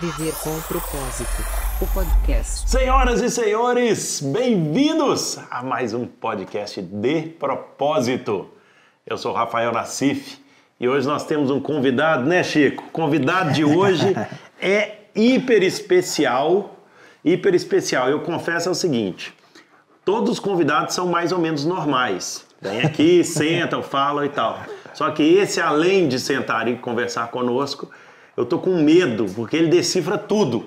Viver com propósito. O podcast. Senhoras e senhores, bem-vindos a mais um podcast de propósito. Eu sou Rafael Nassif e hoje nós temos um convidado, né, Chico? O convidado de hoje é hiper especial. Hiper especial. Eu confesso é o seguinte: todos os convidados são mais ou menos normais. Vem aqui, sentam, falam e tal. Só que esse, além de sentar e conversar conosco, eu tô com medo, porque ele decifra tudo.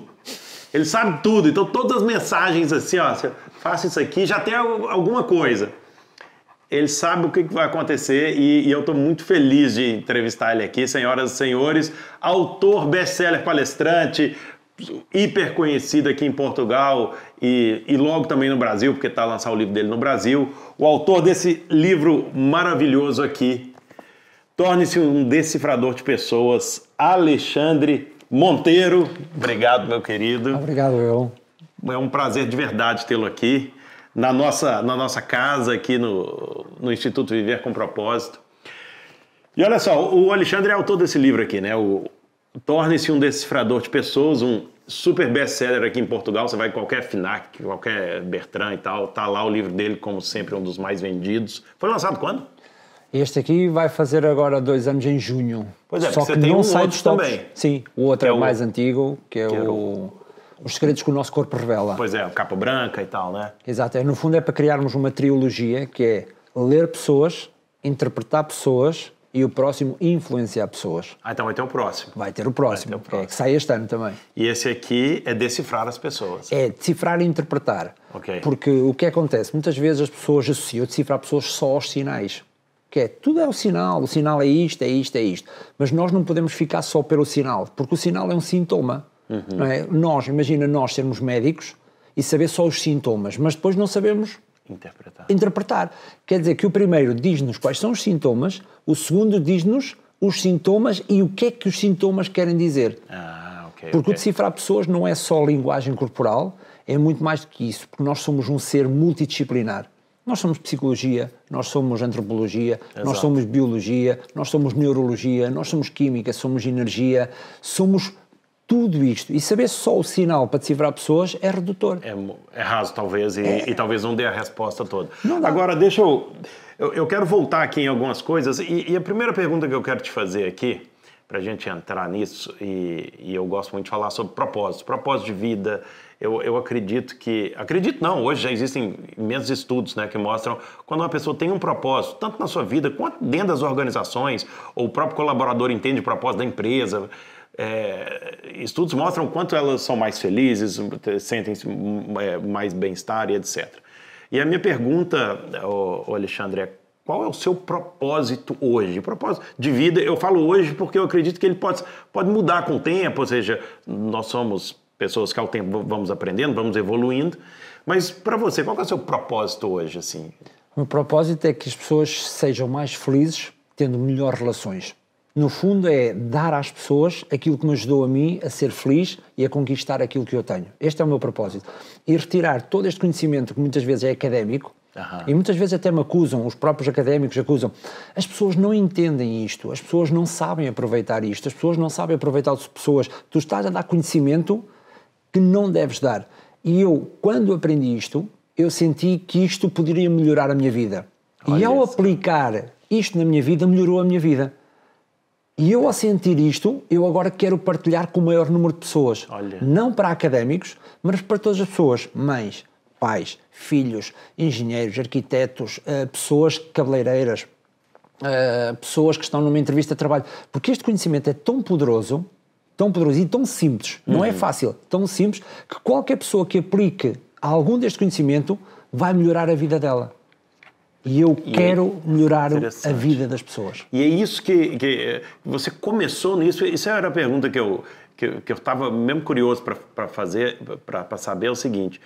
Ele sabe tudo. Então, todas as mensagens assim, ó, faça isso aqui, já tem alguma coisa. Ele sabe o que vai acontecer e, e eu estou muito feliz de entrevistar ele aqui, senhoras e senhores. Autor, best-seller, palestrante, hiper conhecido aqui em Portugal e, e logo também no Brasil, porque está a lançar o livro dele no Brasil. O autor desse livro maravilhoso aqui, Torne-se um decifrador de pessoas. Alexandre Monteiro, obrigado, meu querido. Obrigado, eu. É um prazer de verdade tê-lo aqui, na nossa, na nossa casa, aqui no, no Instituto Viver com Propósito. E olha só, o Alexandre é autor desse livro aqui, né? O Torne-se um decifrador de pessoas, um super best-seller aqui em Portugal. Você vai em qualquer FNAC, qualquer Bertrand e tal, tá lá o livro dele, como sempre, um dos mais vendidos. Foi lançado quando? Este aqui vai fazer agora dois anos em junho. Pois é, Só que não um sai dos tops. também. Sim, o outro é, é o mais antigo, que é, que o... Os Segredos que o Nosso Corpo Revela. Pois é, capa branca e tal, né? Exato, é, no fundo é para criarmos uma trilogia que é ler pessoas, interpretar pessoas e o próximo influenciar pessoas. Ah, então vai ter o próximo. Vai ter o próximo, ter o é, próximo. É, que sai este ano também. E esse aqui é decifrar as pessoas. É, decifrar e interpretar. Ok. Porque o que acontece? Muitas vezes as pessoas associam decifrar pessoas só aos sinais que é tudo é o sinal, o sinal é isto, é isto, é isto. Mas nós não podemos ficar só pelo sinal, porque o sinal é um sintoma. Uhum. Não é? Nós, imagina nós sermos médicos e saber só os sintomas, mas depois não sabemos interpretar. interpretar. Quer dizer que o primeiro diz-nos quais são os sintomas, o segundo diz-nos os sintomas e o que é que os sintomas querem dizer. Ah, okay, porque okay. o decifrar pessoas não é só linguagem corporal, é muito mais do que isso, porque nós somos um ser multidisciplinar. Nós somos psicologia, nós somos antropologia, Exato. nós somos biologia, nós somos neurologia, nós somos química, somos energia, somos tudo isto. E saber só o sinal para decifrar pessoas é redutor. É, é raso, talvez, e, é. e, talvez não dê a resposta toda. Agora, deixa eu, eu, eu. quero voltar aqui em algumas coisas, e, e, a primeira pergunta que eu quero te fazer aqui, para a gente entrar nisso, e, e eu gosto muito de falar sobre propósito, propósito de vida eu, eu acredito que. Acredito não, hoje já existem imensos estudos né, que mostram quando uma pessoa tem um propósito, tanto na sua vida quanto dentro das organizações, ou o próprio colaborador entende o propósito da empresa. É, estudos mostram quanto elas são mais felizes, sentem-se é, mais bem-estar e etc. E a minha pergunta, ô Alexandre, é qual é o seu propósito hoje? Propósito de vida, eu falo hoje porque eu acredito que ele pode, pode mudar com o tempo, ou seja, nós somos pessoas que ao tempo vamos aprendendo, vamos evoluindo. Mas para você, qual é o seu propósito hoje? Assim? O propósito é que as pessoas sejam mais felizes tendo melhores relações. No fundo, é dar às pessoas aquilo que me ajudou a mim a ser feliz e a conquistar aquilo que eu tenho. Este é o meu propósito. E retirar todo este conhecimento que muitas vezes é académico, Uhum. E muitas vezes até me acusam, os próprios académicos acusam. As pessoas não entendem isto, as pessoas não sabem aproveitar isto, as pessoas não sabem aproveitar as pessoas. Tu estás a dar conhecimento que não deves dar. E eu, quando aprendi isto, eu senti que isto poderia melhorar a minha vida. Olha e ao isso. aplicar isto na minha vida, melhorou a minha vida. E eu, ao sentir isto, eu agora quero partilhar com o maior número de pessoas. Olha. Não para académicos, mas para todas as pessoas. Mães, pais, filhos, engenheiros, arquitetos, eh, pessoas cabeleireiras, eh, pessoas que estão numa entrevista de trabalho. Porque este conhecimento é tão poderoso tão poderoso e tão simples, uhum. não é uhum. fácil, tão simples, que qualquer pessoa que aplique algum deste conhecimento vai melhorar a vida dela. E eu e é quero é melhorar a vida das pessoas. E é isso que, que você começou nisso, isso era a pergunta que eu que, que eu estava mesmo curioso para fazer, para saber é o seguinte.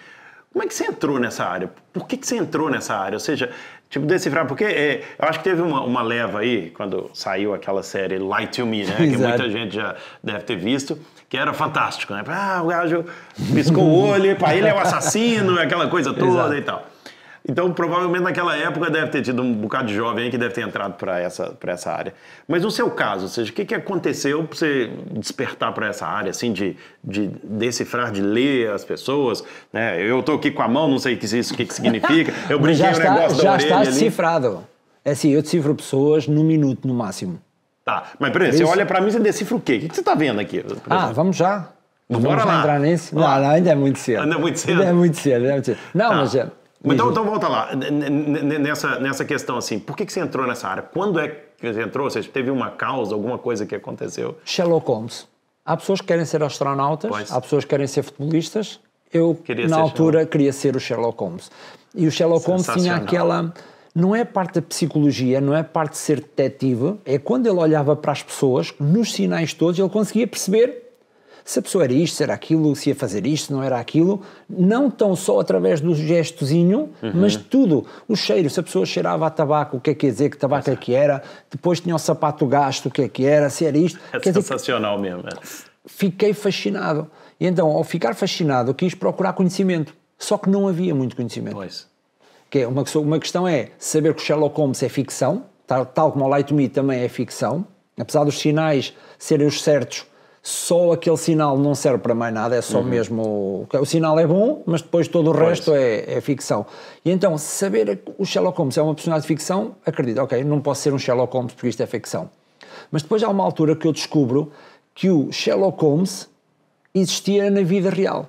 Como é que você entrou nessa área? Por que, que você entrou nessa área? Ou seja, Tipo, decifrar, porque é, eu acho que teve uma, uma, leva aí, quando saiu aquela série Lie to Me, né? que muita gente já deve ter visto, que era fantástico, né? Ah, o gajo piscou o olho, para ele é o assassino, aquela coisa toda Exato. e tal. Então, provavelmente naquela época deve ter tido um bocado de jovem aí que deve ter entrado para essa, essa área. Mas no seu caso, ou seja, o que, que aconteceu para você despertar para essa área, assim, de, de decifrar, de ler as pessoas? Né? Eu estou aqui com a mão, não sei que isso, o que, que significa. Eu brinquei o um negócio já da Já está decifrado. É assim, eu decifro pessoas num minuto no máximo. Tá, mas peraí, você olha para mim e você decifra o quê? O que, que você está vendo aqui? Ah, vamos já. Vamos Bora lá. entrar nisso? Não, não, ainda é muito cedo. Ainda é muito é cedo? Ainda é muito cedo. É muito cedo. Não, tá. mas... É, mas então, uhum. então volta lá, nessa, nessa questão assim, por que, que você entrou nessa área? Quando é que você entrou? Você teve uma causa, alguma coisa que aconteceu? Sherlock Holmes. Há pessoas que querem ser astronautas, pois. há pessoas que querem ser futebolistas. Eu, queria na altura, Sherlock. queria ser o Sherlock Holmes. E o Sherlock Holmes tinha aquela. Não é parte da psicologia, não é parte de ser detetive, é quando ele olhava para as pessoas, nos sinais todos, ele conseguia perceber se a pessoa era isto, se era aquilo, se ia fazer isto, se não era aquilo, não tão só através do gestozinho, uhum. mas tudo. O cheiro, se a pessoa cheirava a tabaco, o que é que ia dizer, que tabaco é que era, depois tinha o sapato gasto, o que é que era, se era isto. É sensacional dizer, mesmo. É. Fiquei fascinado. E então, ao ficar fascinado, quis procurar conhecimento. Só que não havia muito conhecimento. Pois. Que é uma, uma questão é saber que o Sherlock Holmes é ficção, tal, tal como o Light Me também é ficção, apesar dos sinais serem os certos, só aquele sinal não serve para mais nada, é só uhum. mesmo. O, o sinal é bom, mas depois todo o pois. resto é, é, ficção. E então, saber o Sherlock Holmes é uma personagem de ficção, acredito, ok, não posso ser um Sherlock Holmes porque isto é ficção. Mas depois há uma altura que eu descubro que o Sherlock Holmes existia na vida real,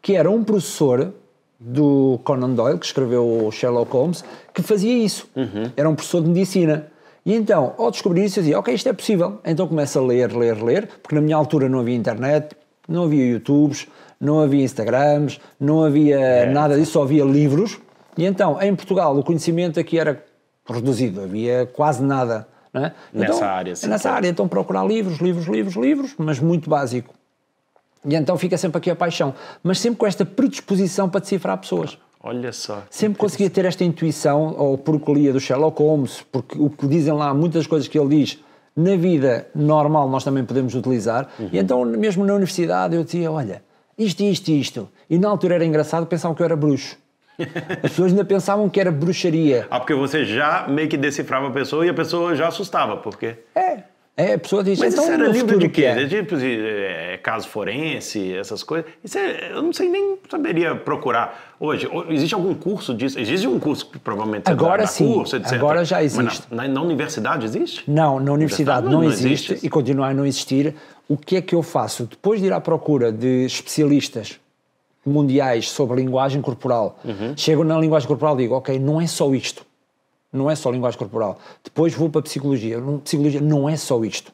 que era um professor do Conan Doyle, que escreveu o Sherlock Holmes, que fazia isso. Uhum. Era um professor de medicina e então, ao descobrir isso, eu dizia, ok, isto é possível. Então começo a ler, ler, ler, porque na minha altura não havia internet, não havia YouTubes, não havia Instagrams, não havia é. nada disso, só havia livros. E então, em Portugal, o conhecimento aqui era reduzido, havia quase nada. Não é? Nessa então, área, sim. É nessa claro. área, então procurar livros, livros, livros, livros, mas muito básico. E então fica sempre aqui a paixão, mas sempre com esta predisposição para decifrar pessoas. Olha só. Sempre conseguia ter esta intuição, ou porcolia do Sherlock Holmes, porque o que dizem lá, muitas coisas que ele diz, na vida normal nós também podemos utilizar. Uhum. E então, mesmo na universidade, eu dizia: olha, isto, isto, isto. E na altura era engraçado, pensavam que eu era bruxo. As pessoas ainda pensavam que era bruxaria. Ah, porque você já meio que decifrava a pessoa e a pessoa já assustava, porque. É, é, a pessoa diz, Mas então, isso era livro de é? quê? É? Tipo, é, caso forense, essas coisas. Isso é, eu não sei nem saberia procurar hoje. Existe algum curso disso? Existe um curso que provavelmente é Agora sim, curso, etc. agora já existe. Na, na, na, universidade existe? Não, na universidade, não, não, não existe, existe e continua a não existir. O que é que eu faço? Depois de ir à procura de especialistas mundiais sobre linguagem corporal, uhum. chego na linguagem corporal e digo, ok, não é só isto não é só linguagem corporal. Depois vou para psicologia, psicologia não é só isto.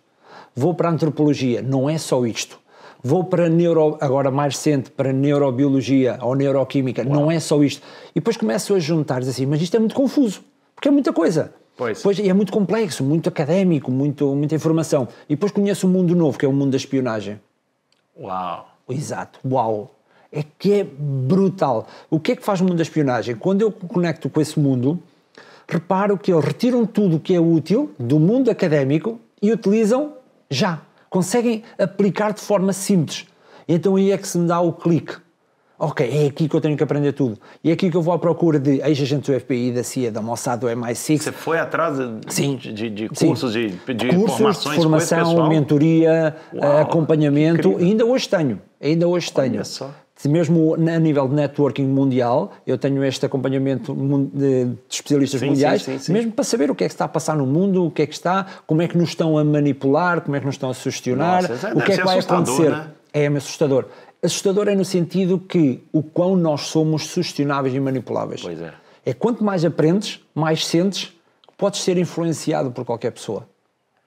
Vou para antropologia, não é só isto. Vou para neuro, agora mais recente, para neurobiologia ou neuroquímica, Uau. não é só isto. E depois começo a juntar assim, mas isto é muito confuso, porque é muita coisa. Pois. e é muito complexo, muito académico, muito, muita informação. E depois conheço um mundo novo, que é o mundo da espionagem. Uau! Exato, uau! É que é brutal. O que é que faz o mundo da espionagem? Quando eu conecto com esse mundo, Reparo que eles retiram tudo o que é útil do mundo académico e utilizam já. Conseguem aplicar de forma simples. Então aí é que se me dá o clique. Ok, é aqui que eu tenho que aprender tudo. E é aqui que eu vou à procura de ex-agentes do FBI, da CIA, da Mossad, do MI6. Você foi atrás de, Sim. de, de cursos, Sim. de, de cursos, formações, formação, mentoria, Uau, acompanhamento. Ainda hoje tenho. Ainda hoje tenho. Olha só mesmo a nível de networking mundial, eu tenho este acompanhamento de especialistas sim, mundiais, sim, sim, mesmo para saber o que é que está a passar no mundo, o que é que está, como é que nos estão a manipular, como é que nos estão a sugestionar, Nossa, é o que é que vai acontecer. Né? É, é assustador. Assustador é no sentido que o quão nós somos sugestionáveis e manipuláveis. Pois é. É quanto mais aprendes, mais sentes que podes ser influenciado por qualquer pessoa.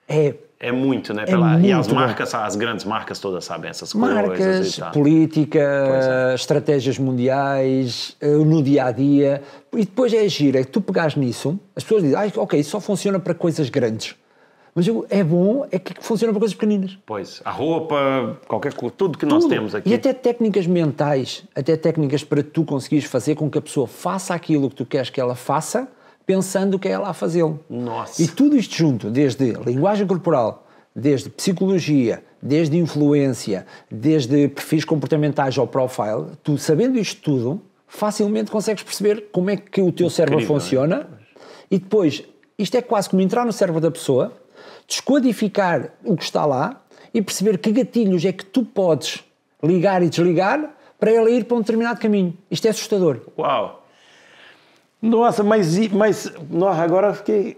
É é muito, né? É Pela, muito e as né? marcas, bom. as grandes marcas todas sabem essas marcas, coisas. Marcas, política, é. estratégias mundiais, eh, no dia a dia. E depois é agir. é que tu pegas nisso, as pessoas dizem, ah, ok, isso só funciona para coisas grandes. Mas eu, é bom, é que funciona para coisas pequeninas. Pois, a roupa, qualquer coisa, tudo que tudo. nós temos aqui. E até técnicas mentais, até técnicas para tu conseguires fazer com que a pessoa faça aquilo que tu queres que ela faça, pensando que é ela a fazê-lo. Nossa. E tudo isto junto, desde linguagem corporal, desde psicologia, desde influência, desde perfis comportamentais ao profile, tu sabendo isto tudo, facilmente consegues perceber como é que o teu Incrível, cérebro funciona é? e depois, isto é quase como entrar no cérebro da pessoa, descodificar o que está lá e perceber que gatilhos é que tu podes ligar e desligar para ela ir para um determinado caminho. Isto é assustador. Uau! Nossa, mas, mas nossa, agora fiquei.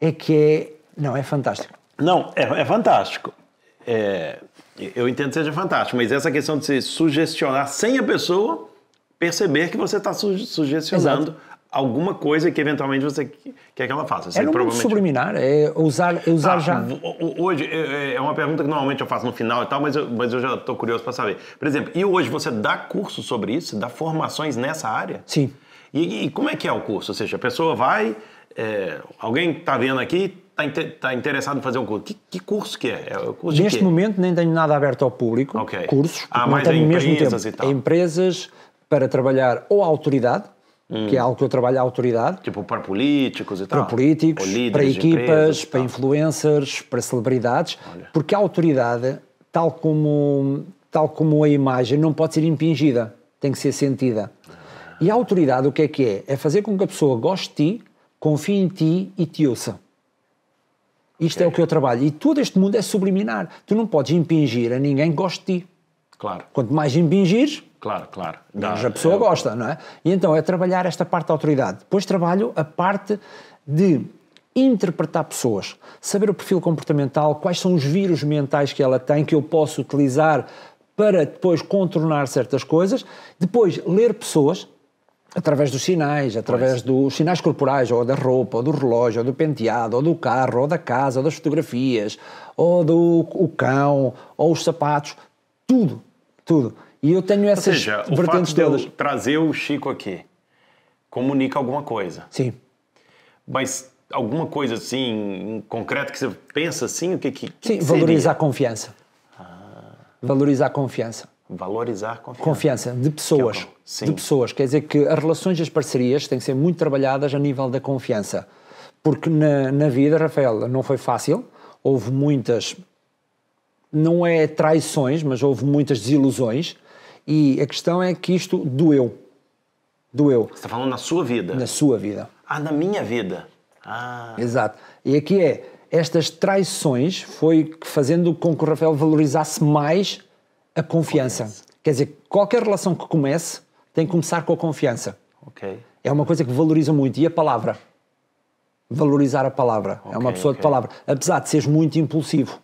É que é. Não, é fantástico. Não, é, é fantástico. É, eu entendo que seja fantástico, mas essa questão de se sugestionar sem a pessoa perceber que você está su sugestionando Exato. alguma coisa que eventualmente você quer que ela faça. Assim, é um provavelmente... subliminar, é usar, é usar ah, já. Hoje, é, é, é uma pergunta que normalmente eu faço no final e tal, mas eu, mas eu já estou curioso para saber. Por exemplo, e hoje você dá curso sobre isso? dá formações nessa área? Sim. E, e, como é que é o curso? Ou seja, a pessoa vai, é, alguém está vendo aqui está inter, tá interessado em fazer um curso. Que, que curso que é? é curso Neste momento nem tenho nada aberto ao público, okay. cursos, ah, mas tenho empresas mesmo tempo. É empresas para trabalhar ou a autoridade, hum. que é algo que eu trabalho à autoridade. Tipo para políticos e tal. Para políticos, para equipas, para influencers, para celebridades, Olha. porque a autoridade, tal como, tal como a imagem, não pode ser impingida, tem que ser sentida. E a autoridade, o que é que é? É fazer com que a pessoa goste de ti, confie em ti e te ouça. Isto okay. é o que eu trabalho. E todo este mundo é subliminar. Tu não podes impingir a ninguém que goste de ti. Claro. Quanto mais impingires, claro, claro. menos a pessoa é... gosta, não é? E então é trabalhar esta parte da autoridade. Depois trabalho a parte de interpretar pessoas, saber o perfil comportamental, quais são os vírus mentais que ela tem que eu posso utilizar para depois contornar certas coisas, depois ler pessoas, Através dos sinais, através dos sinais corporais, ou da roupa, ou do relógio, ou do penteado, ou do carro, ou da casa, ou das fotografias, ou do o cão, ou os sapatos, tudo, tudo. E eu tenho essas ou seja, vertentes o fato todas. De eu trazer o Chico aqui comunica alguma coisa. Sim. Mas alguma coisa assim, em concreto, que você pensa assim, o que que. Sim, valoriza a confiança. Ah. Valoriza a confiança. Valorizar confiança. Confiança de pessoas. É de pessoas. Quer dizer que as relações e as parcerias têm que ser muito trabalhadas a nível da confiança. Porque na, na vida, Rafael, não foi fácil. Houve muitas, não é traições, mas houve muitas desilusões. E a questão é que isto doeu. Doeu. Você está falando na sua vida? Na sua vida. Ah, na minha vida. Ah. Exato. E aqui é, estas traições foi fazendo com que o Rafael valorizasse mais a confiança. confiança. Quer dizer, qualquer relação que comece tem que começar com a confiança. É uma coisa que valoriza muito. E a palavra? Valorizar a palavra. Okay, é uma pessoa okay. de palavra. Apesar de seres muito impulsivo.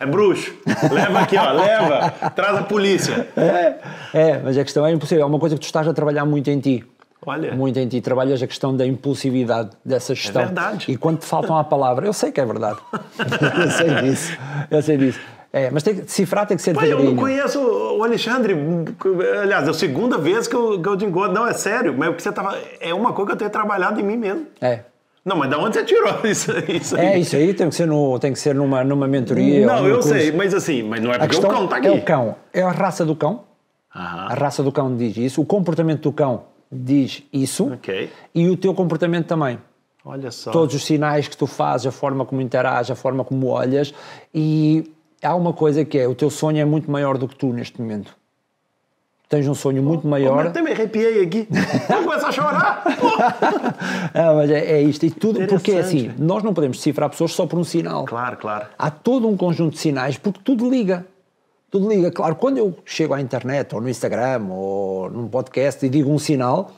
É bruxo. Leva aqui, ó, leva. Traz a polícia. É, é, mas a questão é impossível. É uma coisa que tu estás a trabalhar muito em ti. Olha. muito em ti. Trabalhas a questão da impulsividade dessa é gestão. É verdade. E quando te faltam a palavra, eu sei que é verdade. eu sei disso. Eu sei disso. É, mas tem que, cifrar tem que ser Pai, eu não conheço o Alexandre. Aliás, é a segunda vez que eu, que eu te Não, é sério. Mas o que você tava. É uma coisa que eu tenho trabalhado em mim mesmo. É. Não, mas da onde você tirou isso, isso aí? É, isso aí tem que ser, no, tem que ser numa, numa mentoria. Não, eu curso. sei, mas assim, mas não é porque o cão está é aqui. É o cão. É a raça do cão. Aham. A raça do cão diz isso. O comportamento do cão diz isso okay. e o teu comportamento também. Olha só. Todos os sinais que tu fazes, a forma como interages, a forma como olhas e há uma coisa que é, o teu sonho é muito maior do que tu neste momento. Tens um sonho muito oh, oh, maior. Oh, até arrepiei aqui. Vou começar a chorar. não, mas é, é, isto. E tudo, porque é assim, nós não podemos decifrar pessoas só por um sinal. Claro, claro. Há todo um conjunto de sinais porque tudo liga tudo liga. Claro, quando eu chego à internet, ou no Instagram, ou num podcast e digo um sinal,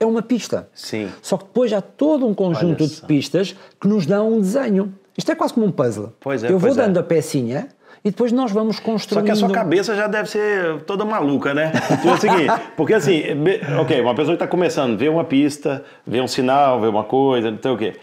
é uma pista. Sim. Só que depois há todo um conjunto de pistas que nos dão um desenho. Isto é quase como um puzzle. Pois é, eu vou é. dando é. a pecinha e depois nós vamos construindo. Só que a sua cabeça já deve ser toda maluca, né? Então, é o seguinte, porque assim, ok, uma pessoa que está começando, vê uma pista, vê um sinal, vê uma coisa, não sei o quê.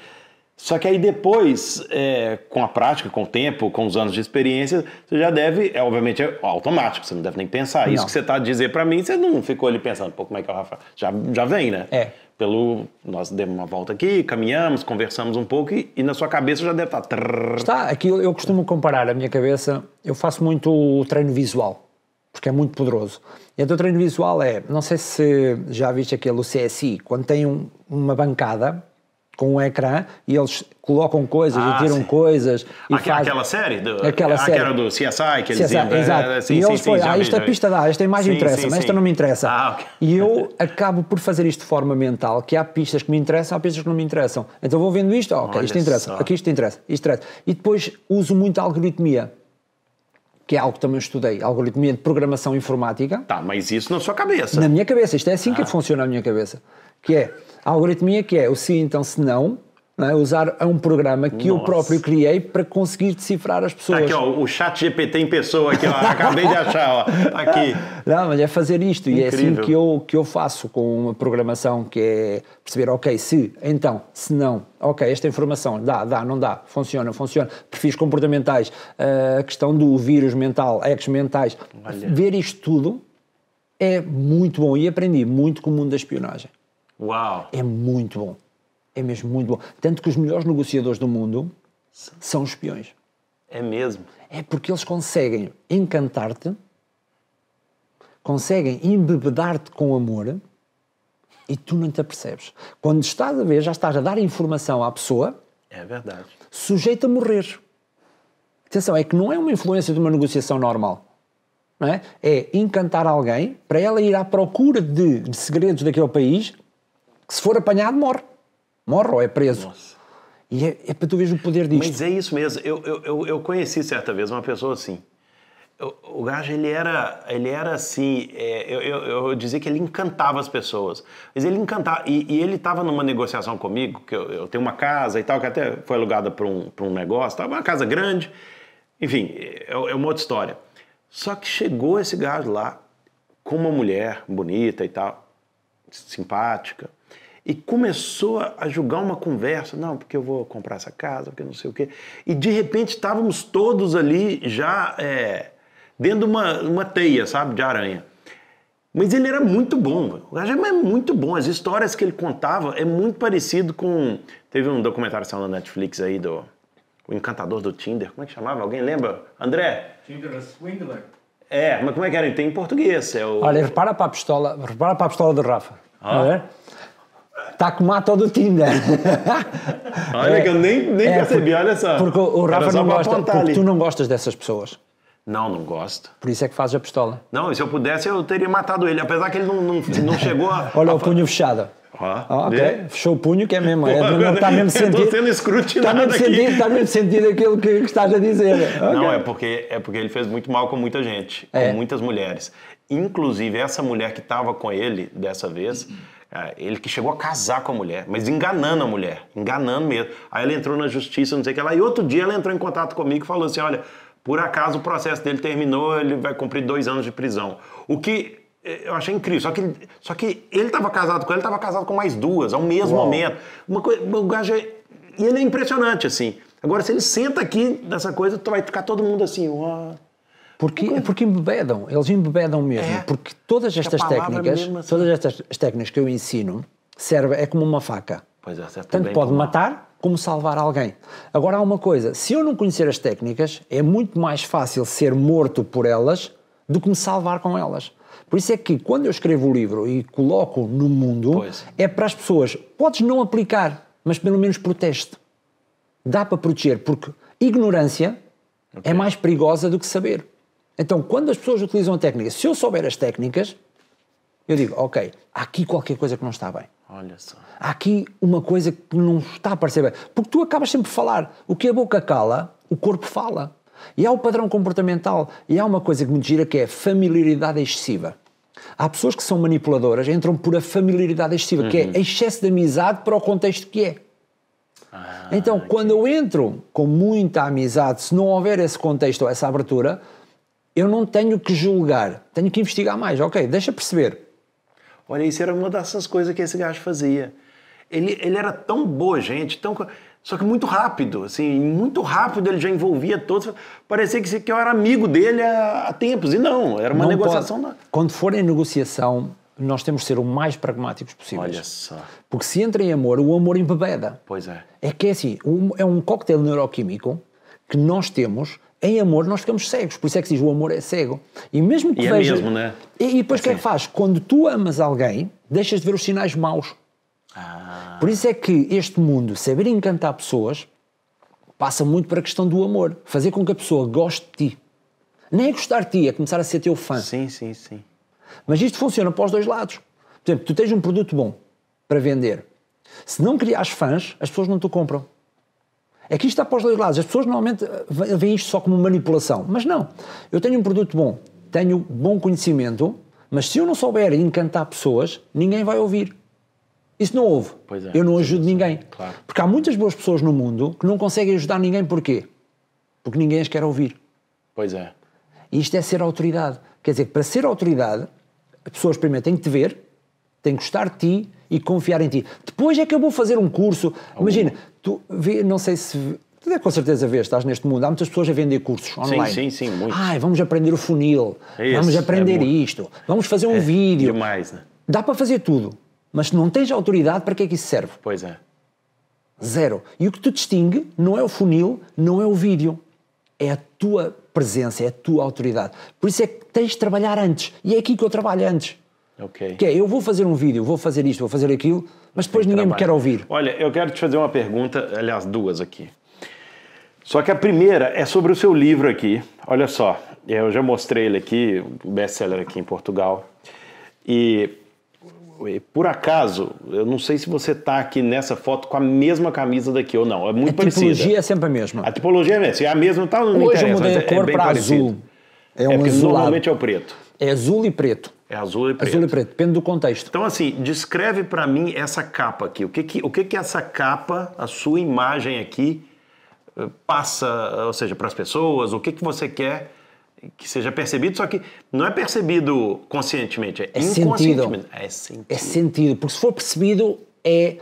Só que aí depois, é, com a prática, com o tempo, com os anos de experiência, você já deve, é, obviamente é automático, você não deve nem pensar. Não. Isso que você está a dizer para mim, você não ficou ali pensando, pô, como é que é o Rafa? Já, já vem, né? É. Pelo, nós demos uma volta aqui, caminhamos, conversamos um pouco e, e na sua cabeça já deve estar... Tá está, aqui é eu, costumo comparar a minha cabeça, eu faço muito o treino visual, porque é muito poderoso. Então o treino visual é, não sei se já viste aquele o CSI, quando tem um, uma bancada com um ecrã e eles colocam coisas ah, e tiram sim. coisas. E Aque, fazem... Aquela série? Do, aquela série. Aquela do CSI que eles CSI, iam, Exato. Eh, sim, e eles sim, foi, ah, esta vi, pista dá, esta imagem sim, interessa, mas esta não me interessa. Ah, okay. E eu acabo por fazer isto de forma mental, que há pistas que me interessam, há pistas que não me interessam. Então vou vendo isto, ah, ok, Olha isto interessa, só. aqui isto interessa, isto interessa. E depois uso muito a algoritmia que é algo que também estudei, algoritmia de programação informática. Tá, mas isso na sua cabeça. Na minha cabeça, isto é assim ah. que funciona na minha cabeça que é a algoritmia que é o se então se não, não é? usar um programa que Nossa. eu próprio criei para conseguir decifrar as pessoas. Tá aqui, ó, o chat GPT em pessoa aqui, ó, acabei de achar, ó, aqui. Não, mas é fazer isto Incrível. e é assim que eu, que eu faço com uma programação que é perceber, ok, se, então, se não, ok, esta informação dá, dá, não dá, funciona, funciona, perfis comportamentais, eh, a questão do vírus mental, ex mentais, Olha. ver isto tudo é muito bom e aprendi muito com o mundo da espionagem. Uau! É muito bom. É mesmo muito bom. Tanto que os melhores negociadores do mundo são os espiões. É mesmo? É porque eles conseguem encantar-te, conseguem embebedar-te com amor e tu não te apercebes. Quando estás a ver, já estás a dar informação à pessoa. É verdade. Sujeita a morrer. Atenção, é que não é uma influência de uma negociação normal. Não é? é encantar alguém para ela ir à procura de, de segredos daquele país que se for apanhado morre. Morre ou é preso. Nossa. E é, é, para tu ver o poder disto. Mas é isso mesmo. Eu, eu, eu conheci certa vez uma pessoa assim. O, gajo, ele era, ele era assim, é, eu, eu, eu, dizia que ele encantava as pessoas. Mas ele encantava, e, e ele estava numa negociação comigo, que eu, eu, tenho uma casa e tal, que até foi alugada para um, um negócio, tava uma casa grande, enfim, é, é uma outra história. Só que chegou esse gajo lá, com uma mulher bonita e tal, simpática, e começou a julgar uma conversa, não, porque eu vou comprar essa casa, porque não sei o quê. E de repente estávamos todos ali já é, dentro de uma, uma teia, sabe, de aranha. Mas ele era muito bom, o Rajama é muito bom, as histórias que ele contava é muito parecido com... Teve um documentário saindo na Netflix aí do... O Encantador do Tinder, como é que chamava? Alguém lembra? André? Tinder Swindler. É, mas como é que era? Tem em português. É o... Olha, repara para a pistola, repara para a pistola do Rafa. Ah. Está é? com mata do Tinder. Olha, é, que eu nem, nem é, é, percebi, porque, olha só. Porque o Rafa não gosta, porque tu não gostas dessas pessoas. Não, não gosto. Por isso é que fazes a pistola. Não, se eu pudesse, eu teria matado ele, apesar que ele não, não, não chegou a. olha a, o punho fechado. Ah, ah ok. Fechou o punho que é mesmo. É, não, está mesmo sentido. sendo escrutinado. Está mesmo, sentido, está mesmo sentido tá aquilo que, que estás a dizer. Okay. Não, é porque, é porque ele fez muito mal com muita gente, é. com muitas mulheres. Inclusive, essa mulher que estava com ele dessa vez, é, ele que chegou a casar com a mulher, mas enganando a mulher, enganando mesmo. Aí ela entrou na justiça, não sei o que lá. E outro dia ela entrou em contato comigo e falou assim: olha, por acaso o processo dele terminou, ele vai cumprir dois anos de prisão. O que é, eu achei incrível. Só que, só que ele estava casado com ela, estava casado com mais duas, ao mesmo Uau. momento. Uma coisa, o gajo é, e ele é impressionante, assim. Agora, se ele senta aqui nessa coisa, vai ficar todo mundo assim, ó... Porque, é porque embebedam, eles embebedam mesmo, é. porque todas estas técnicas, assim. todas estas técnicas que eu ensino, serve é como uma faca. Pois é, Tanto pode como... matar como salvar alguém. Agora há uma coisa, se eu não conhecer as técnicas, é muito mais fácil ser morto por elas do que me salvar com elas. Por isso é que quando eu escrevo o livro e coloco no mundo, pois. é para as pessoas, podes não aplicar, mas pelo menos proteste. Dá para proteger, porque ignorância é okay. é mais perigosa do que saber. Então, quando as pessoas utilizam a técnica, se eu souber as técnicas, eu digo, ok, há aqui qualquer coisa que não está bem. Olha só. Há aqui uma coisa que não está a parecer bem. Porque tu acabas sempre a falar. O que a boca cala, o corpo fala. E há o padrão comportamental. E há uma coisa que me gira que é familiaridade excessiva. Há pessoas que são manipuladoras, entram por a familiaridade excessiva, uhum. que é uhum. excesso de amizade para o contexto que é. Ah, então, okay. quando eu entro com muita amizade, se não houver esse contexto ou essa abertura, eu não tenho que julgar, tenho que investigar mais. Ok, deixa perceber. Olha, isso era uma dessas coisas que esse gajo fazia. Ele, ele era tão boa gente, tão. Só que muito rápido, assim, muito rápido ele já envolvia todos. Parecia que, que eu era amigo dele há, há tempos. E não, era uma não negociação. Da... Quando for em negociação, nós temos de ser o mais pragmáticos possíveis. Olha só. Porque se entra em amor, o amor embebeda. Pois é. É que é assim, é um coquetel neuroquímico que nós temos. Em amor nós ficamos cegos, por isso é que se diz o amor é cego. E mesmo que e é veja... É mesmo, né? E, e depois o assim. que é que assim. faz? Quando tu amas alguém, deixas de ver os sinais maus ah. Por isso é que este mundo, saber encantar pessoas, passa muito para a questão do amor. Fazer com que a pessoa goste de ti. Nem é gostar de ti, é começar a ser teu fã. Sim, sim, sim. Mas isto funciona para os dois lados. Por exemplo, tu tens um produto bom para vender. Se não criares fãs, as pessoas não te compram. É que isto está para os dois lados. As pessoas normalmente eh, veem isto só como manipulação. Mas não. Eu tenho um produto bom, tenho bom conhecimento, mas se eu não souber encantar pessoas, ninguém vai ouvir. Isso não houve. É, eu não ajudo é. ninguém. Claro. Porque há muitas boas pessoas no mundo que não conseguem ajudar ninguém. Porquê? Porque ninguém as quer ouvir. Pois é. E isto é ser autoridade. Quer dizer, para ser autoridade, as pessoas primeiro têm que te ver, têm que gostar de ti e confiar em ti. Depois é que eu vou fazer um curso. Imagina, tu vê, não sei se. Tu é com certeza vês, estás neste mundo. Há muitas pessoas a vender cursos online. Sim, sim, sim, muito. Ai, vamos aprender o funil, vamos aprender é isto, vamos fazer um é, vídeo. Demais, né? Dá para fazer tudo. Mas se não tens autoridade, para que é que isso serve? Pois é. Zero. E o que te distingue não é o funil, não é o vídeo. É a tua presença, é a tua autoridade. Por isso é que tens de trabalhar antes. E é aqui que eu trabalho antes. Ok. Que é, eu vou fazer um vídeo, vou fazer isto, vou fazer aquilo, mas depois ninguém trabalho. me quer ouvir. Olha, eu quero te fazer uma pergunta, aliás, duas aqui. Só que a primeira é sobre o seu livro aqui. Olha só, eu já mostrei ele aqui, o best-seller aqui em Portugal. E por acaso, eu não sei se você está aqui nessa foto com a mesma camisa daqui ou não. É muito a parecida. A tipologia é sempre a mesma. A tipologia é a mesma. Se é a mesma, tá, não Hoje eu mudei a é, é cor é para azul. É, é um é porque azulado. normalmente é o preto. É azul e preto. É azul e preto. Azul e preto, depende do contexto. Então, assim, descreve para mim essa capa aqui. O que que, o que que essa capa, a sua imagem aqui, eh, passa, ou seja, para as pessoas? O que que você quer que seja percebido, só que não é percebido conscientemente, é, é inconscientemente. Sentido. É sentido. É sentido, porque se for percebido, é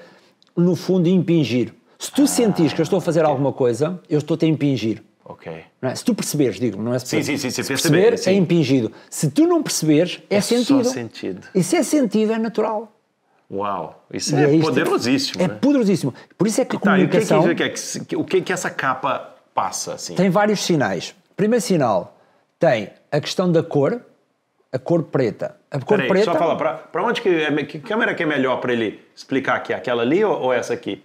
no fundo impingir. Se tu ah, sentires que eu estou a fazer okay. alguma coisa, eu estou-te a impingir. Ok. É? Se tu perceberes, digo, não é se, sim, sim, sim, se, se perceber, perceber sim. é impingido. Se tu não perceberes, é, é sentido. Só sentido. E se é sentido, é natural. Uau, isso é, é, poderosíssimo. É né? poderosíssimo. Por isso é que a tá, comunicação... o, que é, é, é? que, o que é que essa capa passa? Assim? Tem vários sinais. Primeiro sinal, tem a questão da cor, a cor preta. A cor Peraí, preta. Só fala, para onde que, é que câmera que é melhor para ele explicar aqui? Aquela ali ou, ou, essa aqui?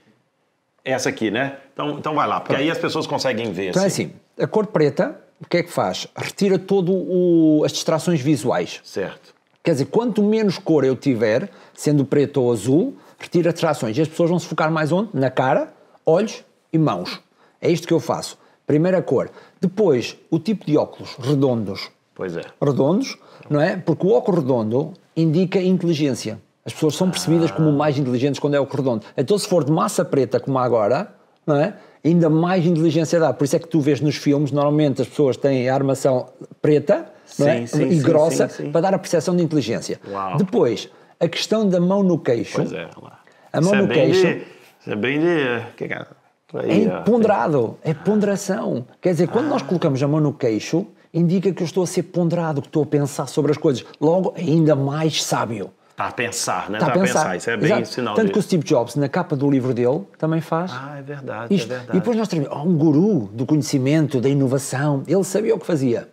Essa aqui, né? Então, então vai lá, porque Pronto. aí as pessoas conseguem ver. Então é assim. é assim, a cor preta, o que é que faz? Retira todo o, as distrações visuais. Certo. Quer dizer, quanto menos cor eu tiver, sendo preto ou azul, retira distrações. E as pessoas vão se focar mais onde? Na cara, olhos e mãos. É isto que eu faço. Primeira cor. Depois, o tipo de óculos, redondos. Pois é. Redondos, não é? Porque o óculos redondo indica inteligência. As pessoas são percebidas ah. como mais inteligentes quando é óculos redondo. Então, se for de massa preta, como agora, não é? ainda mais inteligência dá. Por isso é que tu vês nos filmes, normalmente as pessoas têm a armação preta é? sim, é? sim, e sim, grossa para dar a percepção de inteligência. Uau. Depois, a questão da mão no queixo. Pois é, lá. A mão Isso no é queixo. De... Isso é bem de. Que é. é? é ponderado, é ponderação. Quer dizer, quando nós colocamos a mão no queixo, indica que eu estou a ser ponderado, que estou a pensar sobre as coisas. Logo, ainda mais sábio. Está a pensar, né? Está, está a, pensar. a, pensar. Isso é bem Exato. sinal Tanto disso. que o Steve Jobs, na capa do livro dele, também faz. Ah, é verdade, isto. é verdade. E depois nós temos oh, um guru do conhecimento, da inovação. Ele sabia o que fazia.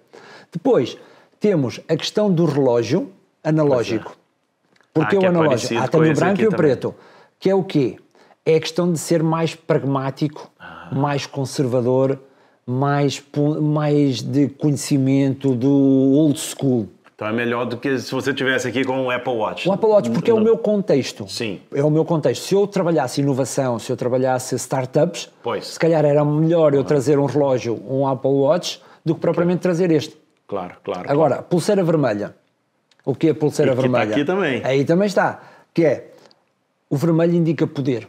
Depois, temos a questão do relógio é. analógico. Porque ah, é o analógico, há também o branco e o preto, que é o quê? é a questão de ser mais pragmático, ah. mais conservador, mais, mais de conhecimento do old school. Então é melhor do que se você tivesse aqui com o um Apple Watch. O Apple Watch, porque é o meu contexto. Sim. É o meu contexto. Se eu trabalhasse inovação, se eu trabalhasse startups, pois. se calhar era melhor eu ah. trazer um relógio, um Apple Watch, do que propriamente trazer este. Claro, claro. Agora, claro. pulseira vermelha. O que é pulseira e tá vermelha? Está aqui também. Aí também está. Que é, o vermelho indica poder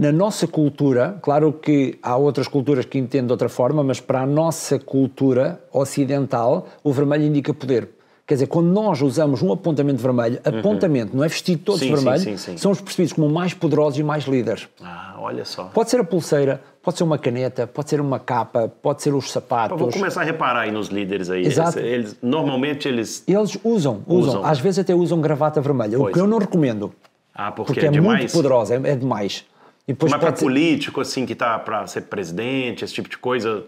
na nossa cultura, claro que há outras culturas que entendem de outra forma, mas para a nossa cultura ocidental, o vermelho indica poder. Quer dizer, quando nós usamos um apontamento vermelho, uhum. apontamento, uhum. não é vestido todo sim, de vermelho, sim, sim, são os percebidos como mais poderosos e mais líderes. Ah, olha só. Pode ser a pulseira, pode ser uma caneta, pode ser uma capa, pode ser os sapatos. vou começar a reparar aí nos líderes aí. Exato. Eles, normalmente eles... Eles usam, usam, usam, Às vezes até usam gravata vermelha, pois. o que eu não recomendo. Ah, porque, porque é, é muito poderosa, é, é demais. Mas para ser... político, assim, que tá para ser presidente, esse tipo de coisa.